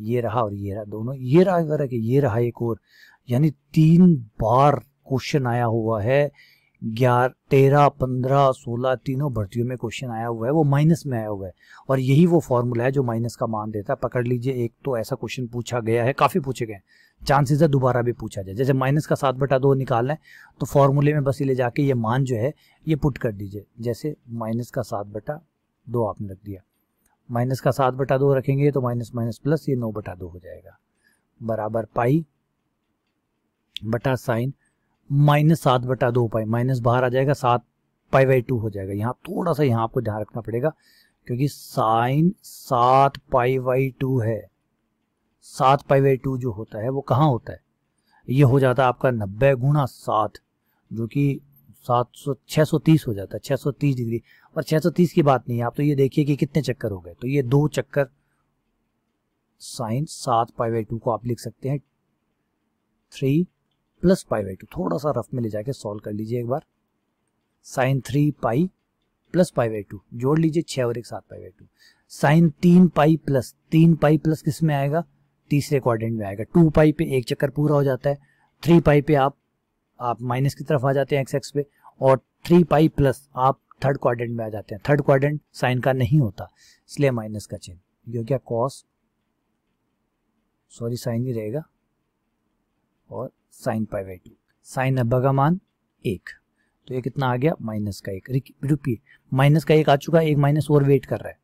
ये रहा और ये रहा दोनों ये रहा अगर कि ये रहा एक और यानी तीन बार क्वेश्चन आया हुआ है ग्यारह तेरह पंद्रह सोलह तीनों भर्तियों में क्वेश्चन आया हुआ है वो माइनस में आया हुआ है और यही वो फॉर्मूला है जो माइनस का मान देता है पकड़ लीजिए एक तो ऐसा क्वेश्चन पूछा गया है काफ़ी पूछे गए चांसेस है दोबारा भी पूछा जाए जैसे माइनस का सात बटा दो निकालना है तो फॉर्मूले में बस ये ले जाके ये मान जो है ये पुट कर दीजिए जैसे माइनस का सात बटा दो आपने रख दिया माइनस का सात बटा दो रखेंगे तो माइनस माइनस प्लस ये नौ बटा दो हो जाएगा बराबर पाई बटा साइन माइनस सात बटा दो पाई माइनस बाहर आ जाएगा सात पाई बाई टू हो जाएगा यहाँ थोड़ा सा यहाँ आपको ध्यान रखना पड़ेगा क्योंकि साइन सात पाई बाई टू है सात पाई बाई टू जो होता है वो कहाँ होता है ये हो जाता है आपका नब्बे गुणा सात जो कि सात सौ छः सौ तीस हो जाता है छः सौ तीस डिग्री और छः सौ तीस की बात नहीं है आप तो ये देखिए कि कितने चक्कर हो गए तो ये दो चक्कर साइन सात पाई बाई टू को आप लिख सकते हैं three plus pi by two थोड़ा सा रफ में ले जाके सॉल्व कर लीजिए एक बार sine three pi plus pi by two जोड़ लीजिए छः और एक सात पाई बाई टू साइन तीन पाई प्लस तीन पाई प्लस किस में आएगा तीसरे क्वाड्रेंट में आएगा टू पाई पे एक चक्कर पूरा हो जाता है थ्री पाई पे आप आप माइनस की तरफ आ जाते हैं एक्स एक्स पे और थ्री पाई प्लस आप थर्ड क्वाड्रेंट में आ जाते हैं थर्ड क्वाड्रेंट साइन का नहीं होता इसलिए माइनस का चिन्ह ये क्या कॉस सॉरी साइन ही रहेगा और sine pi by two sine नब्बे का मान एक तो ये कितना आ गया माइनस का एक रिपीट माइनस का एक आ चुका है एक माइनस और वेट कर रहा है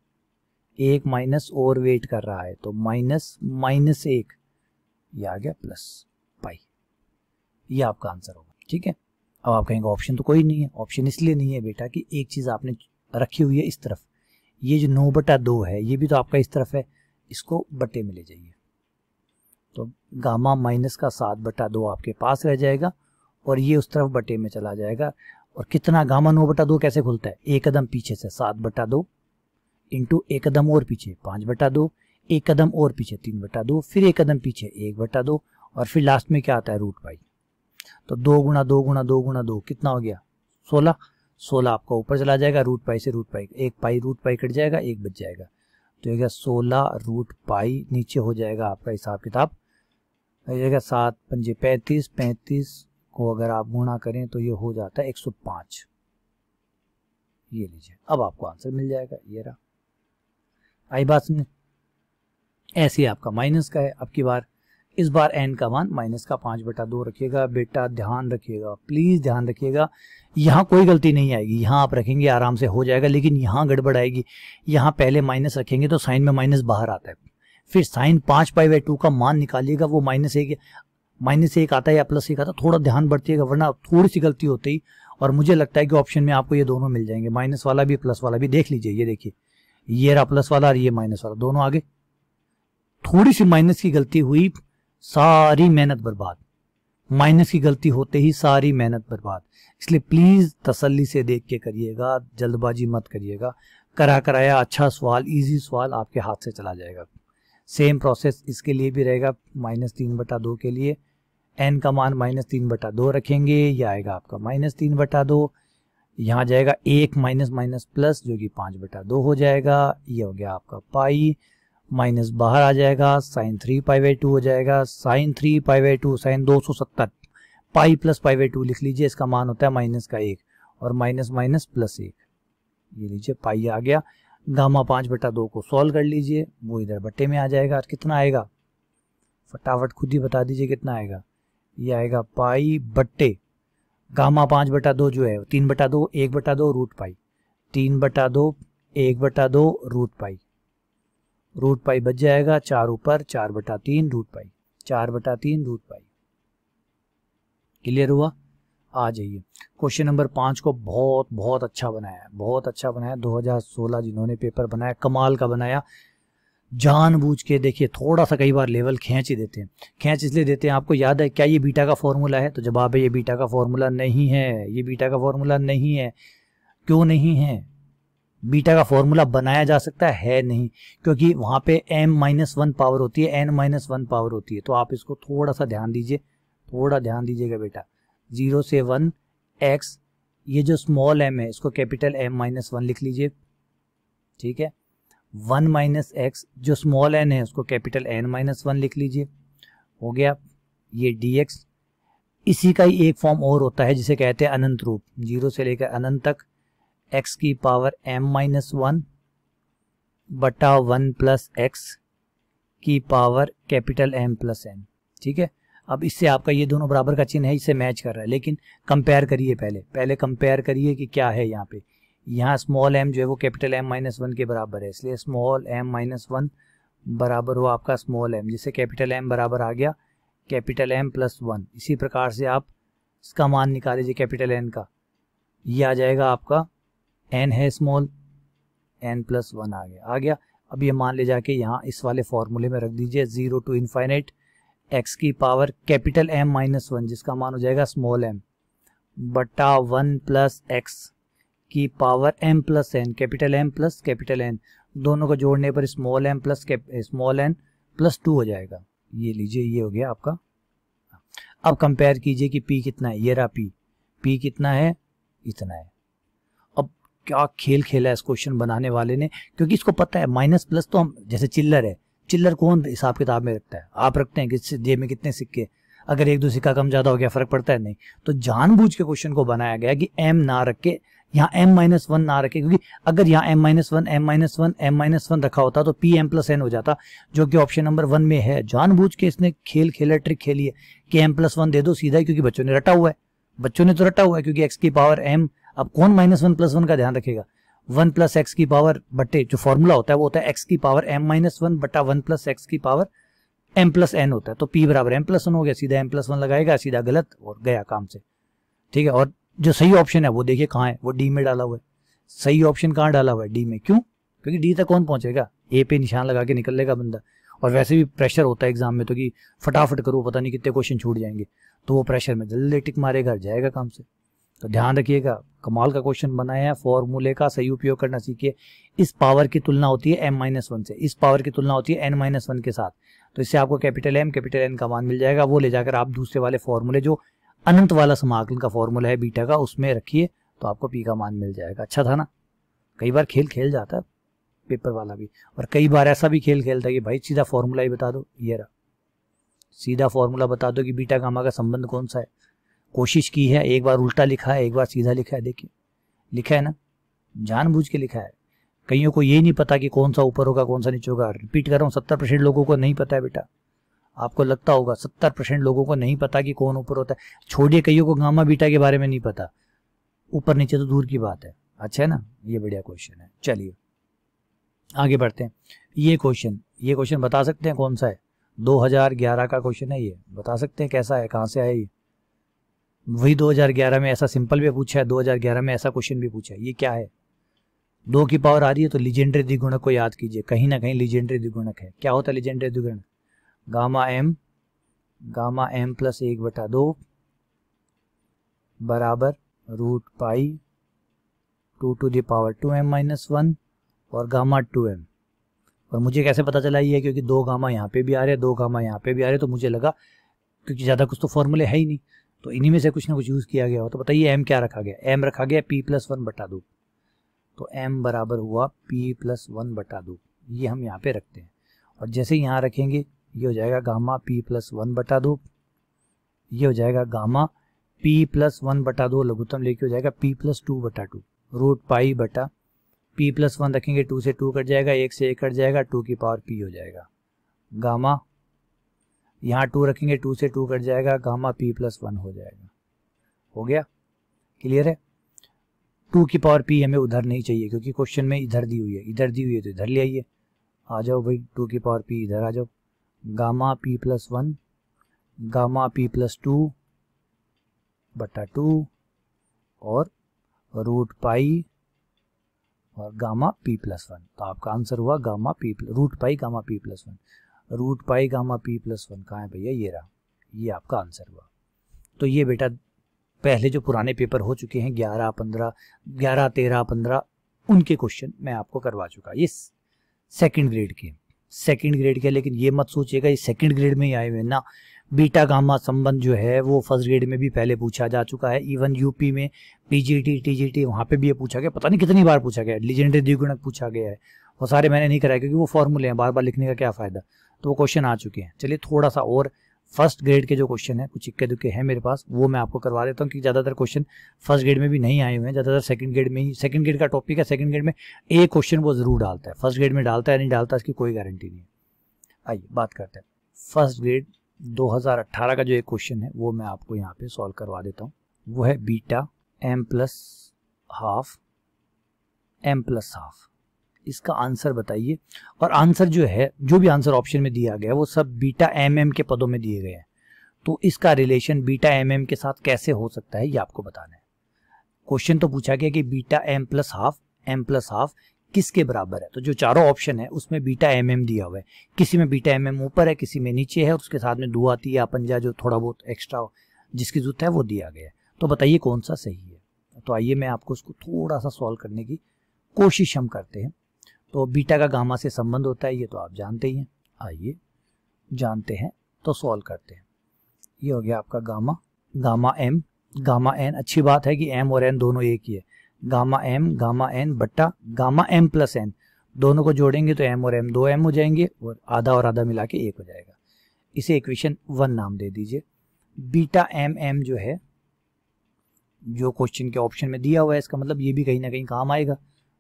एक माइनस और वेट कर रहा है तो माइनस माइनस एक ये आ गया प्लस पाई ये आपका आंसर होगा ठीक है अब आप कहेंगे ऑप्शन तो कोई नहीं है ऑप्शन इसलिए नहीं है बेटा कि एक चीज़ आपने रखी हुई है इस तरफ ये जो नौ बटा दो है ये भी तो आपका इस तरफ है इसको बटे में ले जाइए तो गामा माइनस का सात बटा दो आपके पास रह जाएगा और ये उस तरफ बटे में चला जाएगा और कितना गामा नौ बटा दो कैसे खुलता है एक कदम पीछे से सात बटा दो इंटू एक कदम और पीछे पांच बटा दो एक कदम और पीछे तीन बटा दो फिर एक कदम पीछे एक बटा दो और फिर लास्ट में क्या आता है रूट पाई तो दो गुणा दो गुणा दो गुणा दो कितना हो गया सोलह सोलह आपका ऊपर चला जाएगा रूट पाई से रूट पाई एक पाई रूट पाई कट जाएगा एक बच जाएगा तो ये सोलह रूट पाई नीचे हो जाएगा आपका हिसाब किताब सात पंजे पैंतीस पैंतीस को अगर आप गुणा करें तो ये हो जाता है एक सौ पांच ये लीजिए अब आपको आंसर मिल जाएगा ये रहा आई बात समझ ऐसे आपका माइनस का है आपकी बार इस बार एन का मान माइनस का पांच बटा दो रखिएगा बेटा ध्यान रखिएगा प्लीज़ ध्यान रखिएगा यहाँ कोई गलती नहीं आएगी यहाँ आप रखेंगे आराम से हो जाएगा लेकिन यहाँ गड़बड़ आएगी यहाँ पहले माइनस रखेंगे तो साइन में माइनस बाहर आता है फिर साइन पांच पाई बाई टू का मान निकालिएगा वो माइनस एक माइनस एक आता है या प्लस एक आता है थोड़ा ध्यान बढ़तिएगा वरना थोड़ी सी गलती होती है और मुझे लगता है कि ऑप्शन में आपको ये दोनों मिल जाएंगे माइनस वाला भी प्लस वाला भी देख लीजिए ये देखिए ये रहा प्लस वाला और ये माइनस वाला दोनों आगे थोड़ी सी माइनस की गलती हुई सारी मेहनत बर्बाद माइनस की गलती होते ही सारी मेहनत बर्बाद इसलिए प्लीज तसल्ली से देख के करिएगा जल्दबाजी मत करिएगा करा कराया अच्छा सवाल इजी सवाल आपके हाथ से चला जाएगा सेम प्रोसेस इसके लिए भी रहेगा माइनस तीन बटा दो के लिए एन का मान माइनस तीन बटा दो रखेंगे या आएगा आपका माइनस तीन बटा दो यहाँ जाएगा एक माइनस माइनस प्लस जो कि पाँच बटा दो हो जाएगा ये हो गया आपका पाई माइनस बाहर आ जाएगा sine three pi by two हो जाएगा sine three pi by two sine दो सौ सत्तर pi plus pi by two लिख लीजिए इसका मान होता है माइनस का एक और माइनस माइनस प्लस एक ये लीजिए पाई आ गया गामा पाँच बटा दो को सॉल्व कर लीजिए वो इधर बट्टे में आ जाएगा और कितना आएगा फटाफट खुद ही बता दीजिए कितना आएगा ये आएगा पाई बट्टे गामा पाँच बटा दो जो है तीन बटा दो एक बटा दो रूट पाई तीन बटा दो एक बटा दो रूट पाई रूट पाई बच जाएगा चार ऊपर चार बटा तीन रूट पाई चार बटा तीन रूट पाई क्लियर हुआ आ जाइए क्वेश्चन नंबर पाँच को बहुत बहुत अच्छा बनाया है बहुत अच्छा बनाया 2016 जिन्होंने पेपर बनाया कमाल का बनाया जानबूझ के देखिए थोड़ा सा कई बार लेवल खींच ही देते हैं खींच इसलिए देते हैं आपको याद है क्या ये बीटा का फॉर्मूला है तो जवाब है ये बीटा का फॉर्मूला नहीं है ये बीटा का फॉर्मूला नहीं है क्यों नहीं है बीटा का फॉर्मूला बनाया जा सकता है नहीं क्योंकि वहां पे एम माइनस वन पावर होती है एन माइनस वन पावर होती है तो आप इसको थोड़ा सा ध्यान दीजिए थोड़ा ध्यान दीजिएगा बेटा जीरो से वन एक्स ये जो स्मॉल एम है इसको कैपिटल एम माइनस वन लिख लीजिए ठीक है वन माइनस एक्स जो स्मॉल एन है उसको कैपिटल एन माइनस वन लिख लीजिए हो गया ये डी एक्स इसी का ही एक फॉर्म और होता है जिसे कहते हैं अनंत रूप जीरो से लेकर अनंत तक एक्स की पावर एम माइनस वन बटा वन प्लस एक्स की power capital M plus n ठीक है अब इससे आपका ये दोनों बराबर का चिन्ह है इसे मैच कर रहा है लेकिन कंपेयर करिए पहले पहले कंपेयर करिए कि क्या है यहाँ पे यहाँ स्मॉल एम जो है वो कैपिटल एम माइनस वन के बराबर है इसलिए स्मॉल एम माइनस वन बराबर हो आपका स्मॉल एम जिससे कैपिटल एम बराबर आ गया कैपिटल एम प्लस वन इसी प्रकार से आप इसका मान लीजिए कैपिटल एन का ये आ जाएगा आपका एन है स्मॉल एन प्लस वन आ गया आ गया अब ये मान ले जाके यहाँ इस वाले फॉर्मूले में रख दीजिए जीरो टू इन्फाइनेट एक्स की power capital M minus one जिसका मान हो जाएगा स्मॉल एम बटा वन प्लस एक्स की power m plus n capital M plus capital N दोनों को जोड़ने पर small m plus small n plus two हो जाएगा ये लीजिए ये हो गया आपका अब कंपेयर कीजिए कि पी कितना है ये रहा पी पी कितना है इतना है अब क्या खेल खेला है इस क्वेश्चन बनाने वाले ने क्योंकि इसको पता है माइनस प्लस तो हम जैसे चिल्लर है चिल्लर कौन हिसाब किताब में रखता है आप रखते हैं किस जेब में कितने सिक्के अगर एक दो सिक्का कम ज़्यादा हो गया फर्क पड़ता है नहीं तो जानबूझ के क्वेश्चन को बनाया गया कि एम ना रख के यहाँ एम माइनस वन ना रखे क्योंकि अगर यहाँ m minus one m minus one m minus one रखा होता तो पी एम प्लस एन हो जाता जो कि ऑप्शन नंबर वन में है जानबूझ के इसने खेल खेला ट्रिक खेली है कि एम प्लस वन दे दो सीधा ही क्योंकि बच्चों ने रटा हुआ है बच्चों ने तो रटा हुआ है क्योंकि एक्स की पावर एम अब कौन माइनस वन प्लस वन का ध्यान रखेगा वन प्लस एक्स की पावर बटे जो फॉर्मूला होता है वो होता है एक्स की पावर एम माइनस वन बटा वन प्लस एक्स की पावर एम प्लस एन होता है तो पी बराबर एम प्लस वन हो गया सीधा एम प्लस वन लगाएगा सीधा गलत और गया काम से ठीक है और जो सही ऑप्शन है वो देखिए कहाँ है वो डी में डाला हुआ है सही ऑप्शन कहाँ डाला हुआ है डी में क्यों क्योंकि डी तक कौन पहुंचेगा ए पे निशान लगा के निकल लेगा बंदा और वैसे भी प्रेशर होता है एग्जाम में तो कि फटाफट करो पता नहीं कितने क्वेश्चन छूट जाएंगे तो वो प्रेशर में जल्दी टिक मारेगा जाएगा काम से तो ध्यान रखिएगा कमाल का क्वेश्चन बनाया है फॉर्मूले का सही उपयोग करना सीखिए इस पावर की तुलना होती है एम माइनस वन से इस पावर की तुलना होती है एन माइनस वन के साथ तो इससे आपको कैपिटल एम कैपिटल एन का मान मिल जाएगा वो ले जाकर आप दूसरे वाले फॉर्मूले जो अनंत वाला समाकलन का फॉर्मूला है बीटा का उसमें रखिए तो आपको पी का मान मिल जाएगा अच्छा था ना कई बार खेल खेल जाता है पेपर वाला भी और कई बार ऐसा भी खेल खेलता है कि भाई सीधा फॉर्मूला ही बता दो ये रहा सीधा फॉर्मूला बता दो कि बीटा गामा का संबंध कौन सा है कोशिश की है एक बार उल्टा लिखा है एक बार सीधा लिखा है देखिए लिखा है ना जानबूझ के लिखा है कईयों को ये नहीं पता कि कौन सा ऊपर होगा कौन सा नीचे होगा रिपीट कर रहा हूँ सत्तर परसेंट लोगों को नहीं पता है बेटा आपको लगता होगा सत्तर परसेंट लोगों को नहीं पता कि कौन ऊपर होता है छोड़िए कईयों को गामा बीटा के बारे में नहीं पता ऊपर नीचे तो दूर की बात है अच्छा है ना ये बढ़िया क्वेश्चन है चलिए आगे बढ़ते हैं ये क्वेश्चन ये क्वेश्चन बता सकते हैं कौन सा है 2011 का क्वेश्चन है ये बता सकते हैं कैसा है कहाँ से आया ये वही 2011 में ऐसा सिंपल भी पूछा है 2011 में ऐसा क्वेश्चन भी पूछा है ये क्या है दो की पावर आ रही है तो लीजेंडरी द्विगुणक को याद कीजिए कहीं ना कहीं लीजेंडरी द्विगुणक है क्या होता है लिजेंडरी द्विगुणक gamma m gamma m plus एक बटा दो बराबर root pi two to the power two m minus one और गामा टू एम और मुझे कैसे पता चला ये क्योंकि दो गामा यहाँ पे भी आ रहे हैं दो गामा यहाँ पे भी आ रहे तो मुझे लगा क्योंकि ज़्यादा कुछ तो फॉर्मूले है ही नहीं तो इन्हीं में से कुछ ना कुछ यूज़ किया गया हो तो बताइए एम क्या रखा गया एम रखा गया पी प्लस वन बटा दो तो एम बराबर हुआ पी प्लस वन बटा दो ये हम यहाँ पे रखते हैं और जैसे यहाँ रखेंगे ये हो जाएगा गामा पी प्लस वन बटा दो ये हो जाएगा गामा पी प्लस वन बटा दो लघुतम लेके हो जाएगा पी प्लस टू बटा टू रूट पाई बटा पी प्लस वन रखेंगे टू से टू कट जाएगा एक से एक कट जाएगा टू की पावर पी हो जाएगा गामा यहाँ टू रखेंगे टू से टू कट जाएगा गामा पी प्लस वन हो जाएगा हो गया क्लियर है टू की पावर पी हमें उधर नहीं चाहिए क्योंकि क्वेश्चन में इधर दी हुई है इधर दी हुई है तो इधर ले आइए आ जाओ भाई टू की पावर पी इधर आ जाओ gamma p plus one gamma p plus two बटा टू और रूट पाई और गामा पी प्लस वन तो आपका आंसर हुआ gamma p root pi gamma p plus one root pi gamma p plus one कहाँ है भैया ये रहा ये आपका आंसर हुआ तो ये बेटा पहले जो पुराने पेपर हो चुके हैं ग्यारह पंद्रह ग्यारह तेरह पंद्रह उनके क्वेश्चन मैं आपको करवा चुका ये सेकेंड ग्रेड के सेकंड ग्रेड के लेकिन ये मत सोचिएगा ये सेकंड ग्रेड में ही आए हुए ना बीटा गामा संबंध जो है वो फर्स्ट ग्रेड में भी पहले पूछा जा चुका है इवन यूपी में पीजीटी टीजीटी वहां पे भी ये पूछा गया पता नहीं कितनी बार पूछा गया है लीजेंडरी द्विगुणक पूछा गया है वो सारे मैंने नहीं कराया क्योंकि वो फॉर्मूले हैं बार बार लिखने का क्या फ़ायदा तो वो क्वेश्चन आ चुके हैं चलिए थोड़ा सा और फर्स्ट ग्रेड के जो क्वेश्चन है कुछ इक्के दुक्के हैं मेरे पास वो मैं आपको करवा देता हूँ क्योंकि ज़्यादातर क्वेश्चन फर्स्ट ग्रेड में भी नहीं आए हुए हैं ज़्यादातर सेकंड ग्रेड में ही सेकंड ग्रेड का टॉपिक है सेकंड ग्रेड में एक क्वेश्चन वो ज़रूर डालता है फर्स्ट ग्रेड में डालता है नहीं डालता इसकी कोई गारंटी नहीं आइए बात करते हैं फर्स्ट ग्रेड दो का जो एक क्वेश्चन है वो मैं आपको यहाँ पे सॉल्व करवा देता हूँ वो है beta m plus half m plus half इसका आंसर बताइए और आंसर जो है जो भी आंसर ऑप्शन में दिया गया है वो सब बीटा एम एम के पदों में दिए गए हैं तो इसका रिलेशन बीटा एम एम के साथ कैसे हो सकता है ये आपको बताना है क्वेश्चन तो पूछा गया कि beta m plus half m plus half किसके बराबर है तो जो चारों ऑप्शन है उसमें बीटा एम एम दिया हुआ है किसी में बीटा एम एम ऊपर है किसी में नीचे है और उसके साथ में दो आती है या पंजा जो थोड़ा बहुत एक्स्ट्रा जिसकी जरूरत है वो दिया गया है तो बताइए कौन सा सही है तो आइए मैं आपको उसको थोड़ा सा सॉल्व करने की कोशिश हम करते हैं तो बीटा का गामा से संबंध होता है ये तो आप जानते ही हैं आइए जानते हैं तो सॉल्व करते हैं ये हो गया आपका gamma gamma m gamma n अच्छी बात है कि एम और एन दोनों एक ही है गामा एम गामा एन बट्टा गामा एम प्लस एन दोनों को जोड़ेंगे तो एम और एम दो एम हो जाएंगे और आधा और आधा मिला के एक हो जाएगा इसे इक्वेशन वन नाम दे दीजिए बीटा एम एम जो है जो क्वेश्चन के ऑप्शन में दिया हुआ है इसका मतलब ये भी कहीं ना कहीं काम आएगा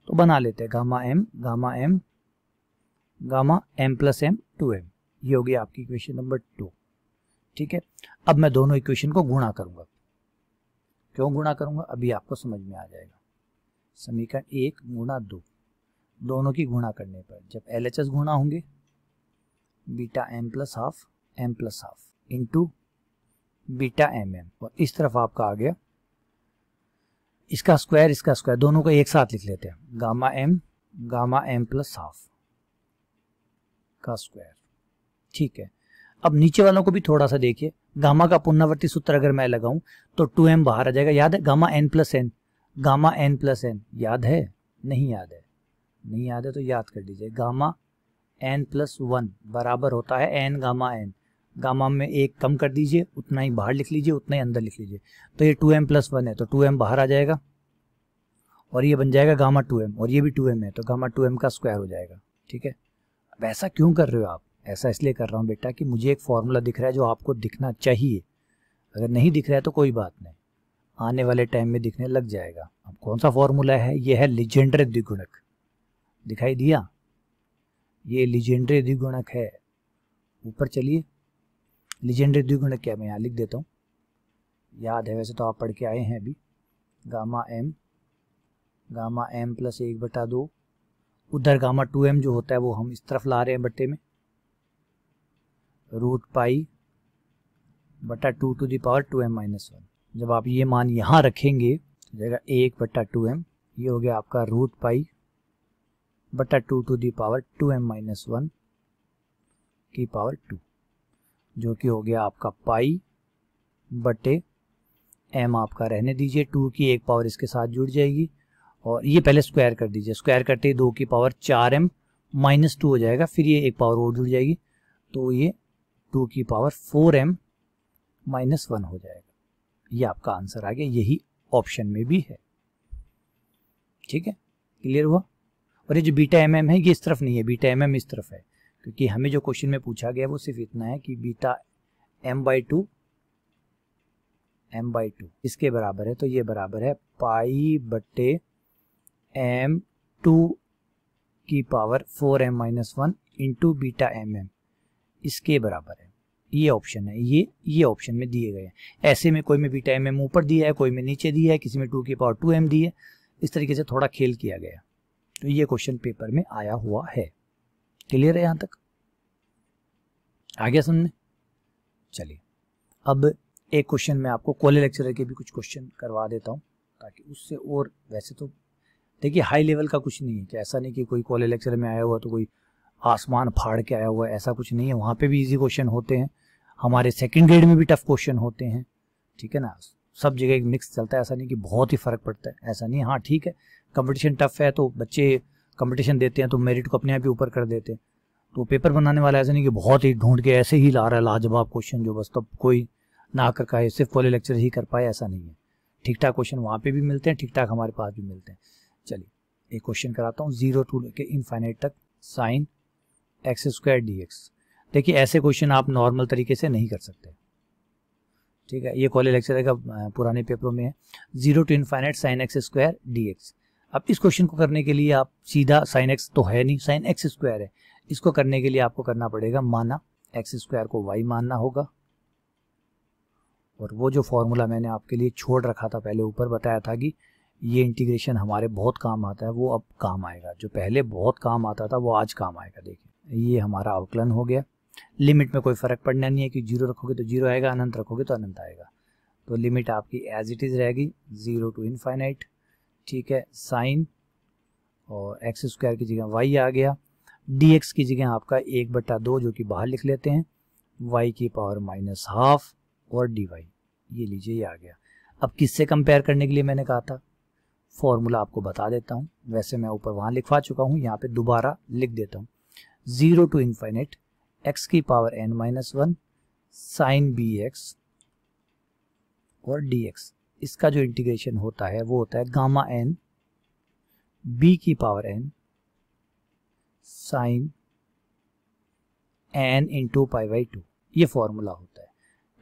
तो बना लेते हैं gamma m gamma m gamma m plus m two m ये होगी आपकी इक्वेशन नंबर टू ठीक है अब मैं दोनों इक्वेशन को गुणा करूंगा क्यों गुणा करूंगा अभी आपको समझ में आ जाएगा समीकरण एक गुणा दो दोनों की गुणा करने पर जब एल एच एस गुणा होंगे beta m plus half m plus half into beta m m और इस तरफ आपका आ गया इसका स्क्वायर इसका स्क्वायर दोनों को एक साथ लिख लेते हैं gamma m gamma m plus half का स्क्वायर ठीक है अब नीचे वालों को भी थोड़ा सा देखिए गामा का पुनर्वर्ती सूत्र अगर मैं लगाऊं तो टू एम बाहर आ जाएगा याद है gamma n plus n gamma n plus n याद है नहीं याद है नहीं याद है तो याद कर लीजिए गामा एन प्लस वन बराबर होता है एन गामा एन गामा में एक कम कर दीजिए उतना ही बाहर लिख लीजिए उतना ही अंदर लिख लीजिए तो ये टू एम प्लस वन है तो टू एम बाहर आ जाएगा और ये बन जाएगा गामा टू एम और ये भी टू एम है तो गामा टू एम का स्क्वायर हो जाएगा ठीक है अब ऐसा क्यों कर रहे हो आप ऐसा इसलिए कर रहा हूँ बेटा कि मुझे एक फार्मूला दिख रहा है जो आपको दिखना चाहिए अगर नहीं दिख रहा है तो कोई बात नहीं आने वाले टाइम में दिखने लग जाएगा अब कौन सा फार्मूला है ये है लिजेंडर द्विगुणक दिखाई दिया ये लिजेंडर द्विगुणक है ऊपर चलिए लीजेंडरी द्विगुणक क्या मैं यहाँ लिख देता हूँ याद है वैसे तो आप पढ़ के आए हैं अभी gamma m gamma m plus एक बटा दो उधर गामा टू एम जो होता है वो हम इस तरफ ला रहे हैं बट्टे में रूट पाई बटा two to the power two m minus one जब आप ये मान यहाँ रखेंगे तो जाएगा एक बटा टू एम ये हो गया आपका रूट पाई बटा two to the power two m minus one की पावर टू जो कि हो गया आपका पाई बटे एम आपका रहने दीजिए टू की एक पावर इसके साथ जुड़ जाएगी और ये पहले स्क्वायर कर दीजिए स्क्वायर करते ही दो की पावर चार एम माइनस टू हो जाएगा फिर ये एक पावर और जुड़ जाएगी तो ये टू की power four m minus one हो जाएगा ये आपका आंसर आ गया यही ऑप्शन में भी है ठीक है क्लियर हुआ और ये जो बीटा एम एम है ये इस तरफ नहीं है बीटा एम एम इस तरफ है क्योंकि हमें जो क्वेश्चन में पूछा गया वो सिर्फ इतना है कि beta m by two m by two इसके बराबर है तो ये बराबर है पाई बटे एम टू की power four m minus one into beta m m इसके बराबर है ये ऑप्शन है ये ये ऑप्शन में दिए गए हैं ऐसे में कोई में बीटा एम एम ऊपर दिया है कोई में नीचे दिया है किसी में टू की पावर टू एम दी है इस तरीके से थोड़ा खेल किया गया तो ये क्वेश्चन पेपर में आया हुआ है क्लियर है यहाँ तक आ गया समझ में चलिए अब एक क्वेश्चन मैं आपको कॉलेज लेक्चरर के भी कुछ क्वेश्चन करवा देता हूँ ताकि उससे और वैसे तो देखिए हाई लेवल का कुछ नहीं है कि ऐसा नहीं कि कोई कॉलेज लेक्चर में आया हुआ तो कोई आसमान फाड़ के आया हुआ ऐसा कुछ नहीं है वहाँ पे भी इजी क्वेश्चन होते हैं हमारे सेकंड ग्रेड में भी टफ क्वेश्चन होते हैं ठीक है ना सब जगह एक मिक्स चलता है ऐसा नहीं कि बहुत ही फर्क पड़ता है ऐसा नहीं हाँ ठीक है कंपटीशन टफ है तो बच्चे कंपटीशन देते हैं तो मेरिट को अपने आप ही ऊपर कर देते हैं तो पेपर बनाने वाला ऐसा नहीं कि बहुत ही ढूंढ के ऐसे ही ला रहा है लाजवाब क्वेश्चन जो बस तब कोई ना कर है सिर्फ पहले लेक्चर ही कर पाए ऐसा नहीं है ठीक ठाक क्वेश्चन वहाँ पे भी मिलते हैं ठीक ठाक हमारे पास भी मिलते हैं चलिए एक क्वेश्चन कराता हूँ जीरो टू लेके इनफाइनाइट तक sine x square d x देखिए ऐसे क्वेश्चन आप नॉर्मल तरीके से नहीं कर सकते ठीक है ये कॉलेज लेक्चर का पुराने पेपरों में है zero to infinite sine x square d x अब इस क्वेश्चन को करने के लिए आप सीधा साइन एक्स तो है नहीं साइन एक्स स्क्वायर है इसको करने के लिए आपको करना पड़ेगा माना एक्स स्क्वायर को वाई मानना होगा और वो जो फॉर्मूला मैंने आपके लिए छोड़ रखा था पहले ऊपर बताया था कि ये इंटीग्रेशन हमारे बहुत काम आता है वो अब काम आएगा जो पहले बहुत काम आता था वो आज काम आएगा देखिए ये हमारा अवकलन हो गया लिमिट में कोई फ़र्क पड़ना नहीं है कि जीरो रखोगे तो जीरो आएगा अनंत रखोगे तो अनंत आएगा तो लिमिट आपकी एज इट इज़ रहेगी ज़ीरो टू इनफाइनाइट ठीक है साइन और एक्स स्क्वायर की जगह वाई आ गया डी एक्स की जगह आपका एक बट्टा दो जो कि बाहर लिख लेते हैं वाई की पावर माइनस हाफ और डी वाई ये लीजिए ये आ गया अब किससे कंपेयर करने के लिए मैंने कहा था फॉर्मूला आपको बता देता हूँ वैसे मैं ऊपर वहाँ लिखवा चुका हूँ यहाँ पे दोबारा लिख देता हूँ ज़ीरो टू इन्फाइनेट एक्स की power n minus one sine b x और डी एक्स इसका जो इंटीग्रेशन होता है वो होता है गामा एन बी की power n sine n into pi by two ये फॉर्मूला होता है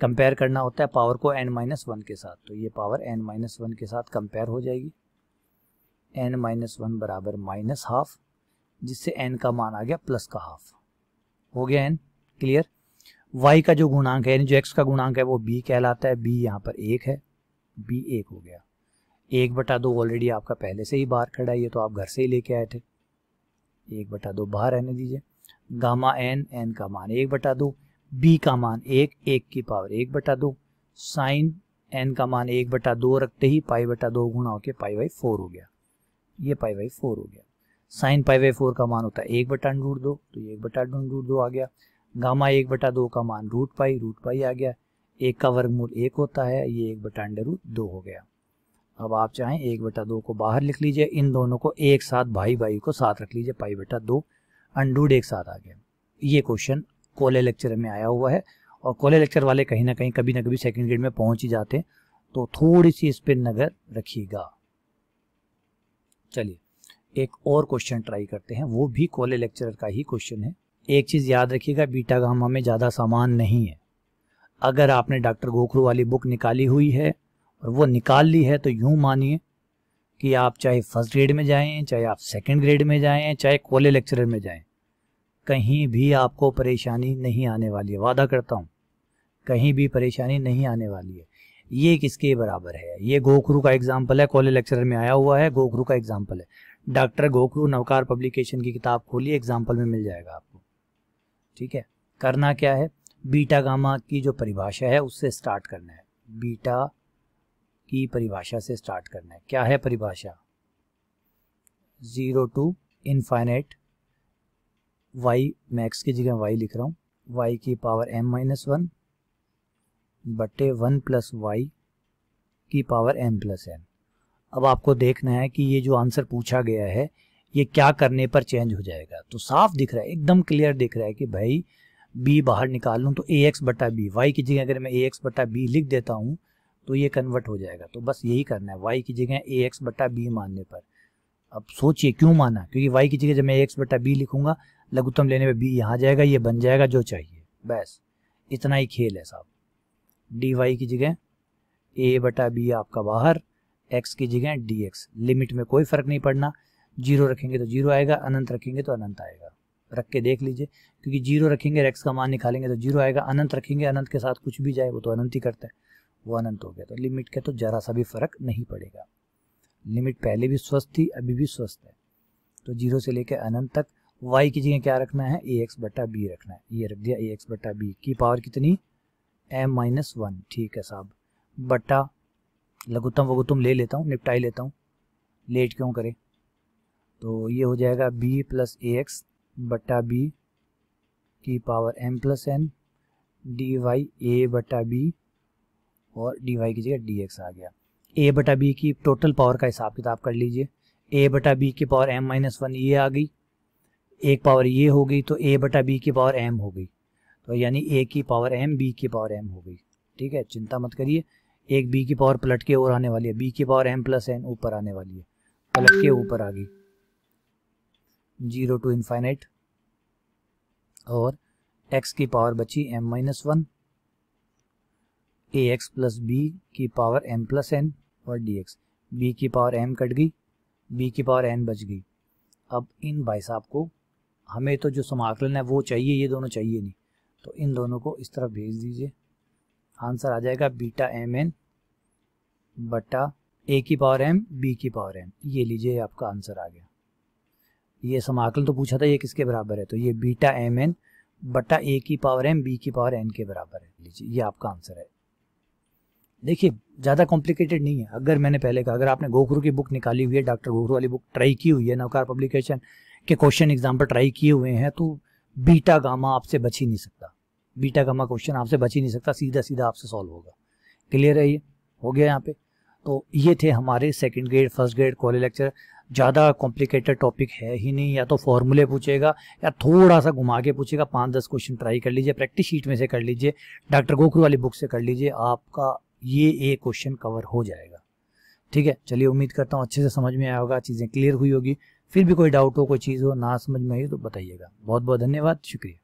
कंपेयर करना होता है पावर को एन माइनस वन के साथ तो ये पावर एन माइनस वन के साथ कंपेयर हो जाएगी एन माइनस वन बराबर माइनस हाफ जिससे एन का मान आ गया प्लस का हाफ हो गया एन क्लियर वाई का जो गुणांक है यानी जो एक्स का गुणांक है वो बी कहलाता है बी यहाँ पर एक है बी एक हो गया एक बटा दो ऑलरेडी आपका पहले से ही बाहर खड़ा है ये तो आप घर से ही लेके आए थे एक बटा दो बाहर रहने दीजिए गामा एन एन का मान एक बटा दो बी का मान एक एक की पावर एक बटा दो साइन एन का मान एक बटा दो रखते ही पाई बटा दो गुणा होकर पाई बाई फोर हो गया ये पाई बाई फोर हो गया साइन पाई बाई फोर का मान होता है एक बटा रूट दो तो ये एक बटा रूट दो आ गया गामा एक बटा दो का मान रूट पाई रूट पाई आ गया एक का वर्गमूल एक होता है ये एक बटा अंडर रूट दो हो गया अब आप चाहें एक बटा दो को बाहर लिख लीजिए इन दोनों को एक साथ भाई भाई को साथ रख लीजिए पाई बटा दो अंडूड एक साथ आ गया ये क्वेश्चन कोले लेक्चर में आया हुआ है और कोले लेक्चर वाले कहीं ना कहीं कभी ना कभी सेकेंड ग्रेड में पहुंच ही जाते हैं तो थोड़ी सी इस पर नज़र रखिएगा चलिए एक और क्वेश्चन ट्राई करते हैं वो भी कोले लेक्चर का ही क्वेश्चन है एक चीज़ याद रखिएगा बीटा गामा में ज़्यादा सामान नहीं है अगर आपने डॉक्टर गोखरू वाली बुक निकाली हुई है और वो निकाल ली है तो यूं मानिए कि आप चाहे फर्स्ट ग्रेड में जाएं चाहे आप सेकंड ग्रेड में जाएं चाहे कोले लेक्चरर में जाएं कहीं भी आपको परेशानी नहीं आने वाली है वादा करता हूँ कहीं भी परेशानी नहीं आने वाली है ये किसके बराबर है ये गोखरू का एग्जाम्पल है कोले लेक्चर में आया हुआ है गोखरू का एग्जाम्पल है डॉक्टर गोखरू नवकार पब्लिकेशन की किताब खोलिए एग्जाम्पल में मिल जाएगा आपको ठीक है करना क्या है बीटा गामा की जो परिभाषा है उससे स्टार्ट करना है बीटा की परिभाषा से स्टार्ट करना है क्या है परिभाषा zero to infinite y max की जगह वाई लिख रहा हूँ वाई की पावर एम माइनस वन बटे वन प्लस वाई की पावर एम प्लस एन अब आपको देखना है कि ये जो आंसर पूछा गया है ये क्या करने पर चेंज हो जाएगा तो साफ दिख रहा है एकदम क्लियर दिख रहा है कि भाई बी बाहर निकाल लूँ तो ए एक्स बटा बी वाई की जगह अगर मैं ए एक्स बटा बी लिख देता हूँ तो ये कन्वर्ट हो जाएगा तो बस यही करना है वाई की जगह ए एक्स बटा बी मानने पर अब सोचिए क्यों माना क्योंकि वाई की जगह जब मैं ए एक्स बटा बी लिखूंगा लघुत्तम लेने पर बी यहाँ जाएगा ये बन जाएगा जो चाहिए बस इतना ही खेल है साहब डी वाई की जगह ए बटा बी आपका बाहर एक्स की जगह डी एक्स लिमिट में कोई फर्क नहीं पड़ना जीरो रखेंगे तो जीरो आएगा अनंत रखेंगे तो अनंत आएगा रख के देख लीजिए क्योंकि जीरो रखेंगे रेक्स का मान निकालेंगे तो जीरो आएगा अनंत रखेंगे अनंत के साथ कुछ भी जाए वो तो अनंत ही करता है वो अनंत हो गया तो लिमिट का तो जरा सा भी फर्क नहीं पड़ेगा लिमिट पहले भी स्वस्थ थी अभी भी स्वस्थ है तो जीरो से लेकर अनंत तक वाई की जगह क्या रखना है ए एक्स बट्टा बी रखना है ये रख दिया ए एक्स बट्टा बी की पावर कितनी एम माइनस वन ठीक है साहब बट्टा लघुतम वगुतम ले लेता हूँ निपटाई लेता हूँ लेट क्यों करे तो ये हो जाएगा बी प्लस ए एक्स बटा बी की power m plus n d y a बटा बी और डी वाई की जगह डी एक्स आ गया ए बटा बी की टोटल पावर का हिसाब किताब कर लीजिए ए बटा बी की पावर एम माइनस वन ये आ गई एक पावर ये हो गई तो ए बटा बी की पावर एम हो गई तो यानी ए की पावर एम बी की पावर एम हो गई ठीक है चिंता मत करिए एक बी की पावर पलट के और आने वाली है बी की पावर एम प्लस एन ऊपर आने वाली है पलट के ऊपर आ गई जीरो टू इन्फाइनाइट और एक्स की पावर बची m minus one a x plus b की पावर एम प्लस एन और डी एक्स बी की पावर एम कट गई बी की पावर एन बच गई अब इन भाई साहब को हमें तो जो समाकलन है वो चाहिए ये दोनों चाहिए नहीं तो इन दोनों को इस तरफ भेज दीजिए आंसर आ जाएगा बीटा एम एन बटा ए की पावर एम बी की पावर एम ये लीजिए आपका आंसर आ गया ये समाकलन तो पूछा था ये किसके बराबर है तो ये बीटा एम एन बटा ए की पावर एम बी की पावर एन के बराबर है लीजिए ये आपका आंसर है देखिए ज़्यादा कॉम्प्लिकेटेड नहीं है अगर मैंने पहले कहा अगर आपने गोखरू की बुक निकाली हुई है डॉक्टर गोखरू वाली बुक ट्राई की हुई है नवकार पब्लिकेशन के क्वेश्चन एग्जाम्पल ट्राई किए हुए हैं तो बीटा गामा आपसे बच ही नहीं सकता बीटा गामा क्वेश्चन आपसे बच ही नहीं सकता सीधा सीधा आपसे सॉल्व होगा क्लियर है ये हो गया यहाँ पे तो ये थे हमारे second grade first grade college lecture ज़्यादा कॉम्प्लिकेटेड टॉपिक है ही नहीं या तो फॉर्मूले पूछेगा या थोड़ा सा घुमा के पूछेगा पाँच दस क्वेश्चन ट्राई कर लीजिए प्रैक्टिस शीट में से कर लीजिए डॉक्टर गोखरू वाली बुक से कर लीजिए आपका ये एक क्वेश्चन कवर हो जाएगा ठीक है चलिए उम्मीद करता हूँ अच्छे से समझ में आया होगा चीज़ें क्लियर हुई होगी फिर भी कोई डाउट हो कोई चीज़ हो ना समझ में आई तो बताइएगा बहुत बहुत धन्यवाद शुक्रिया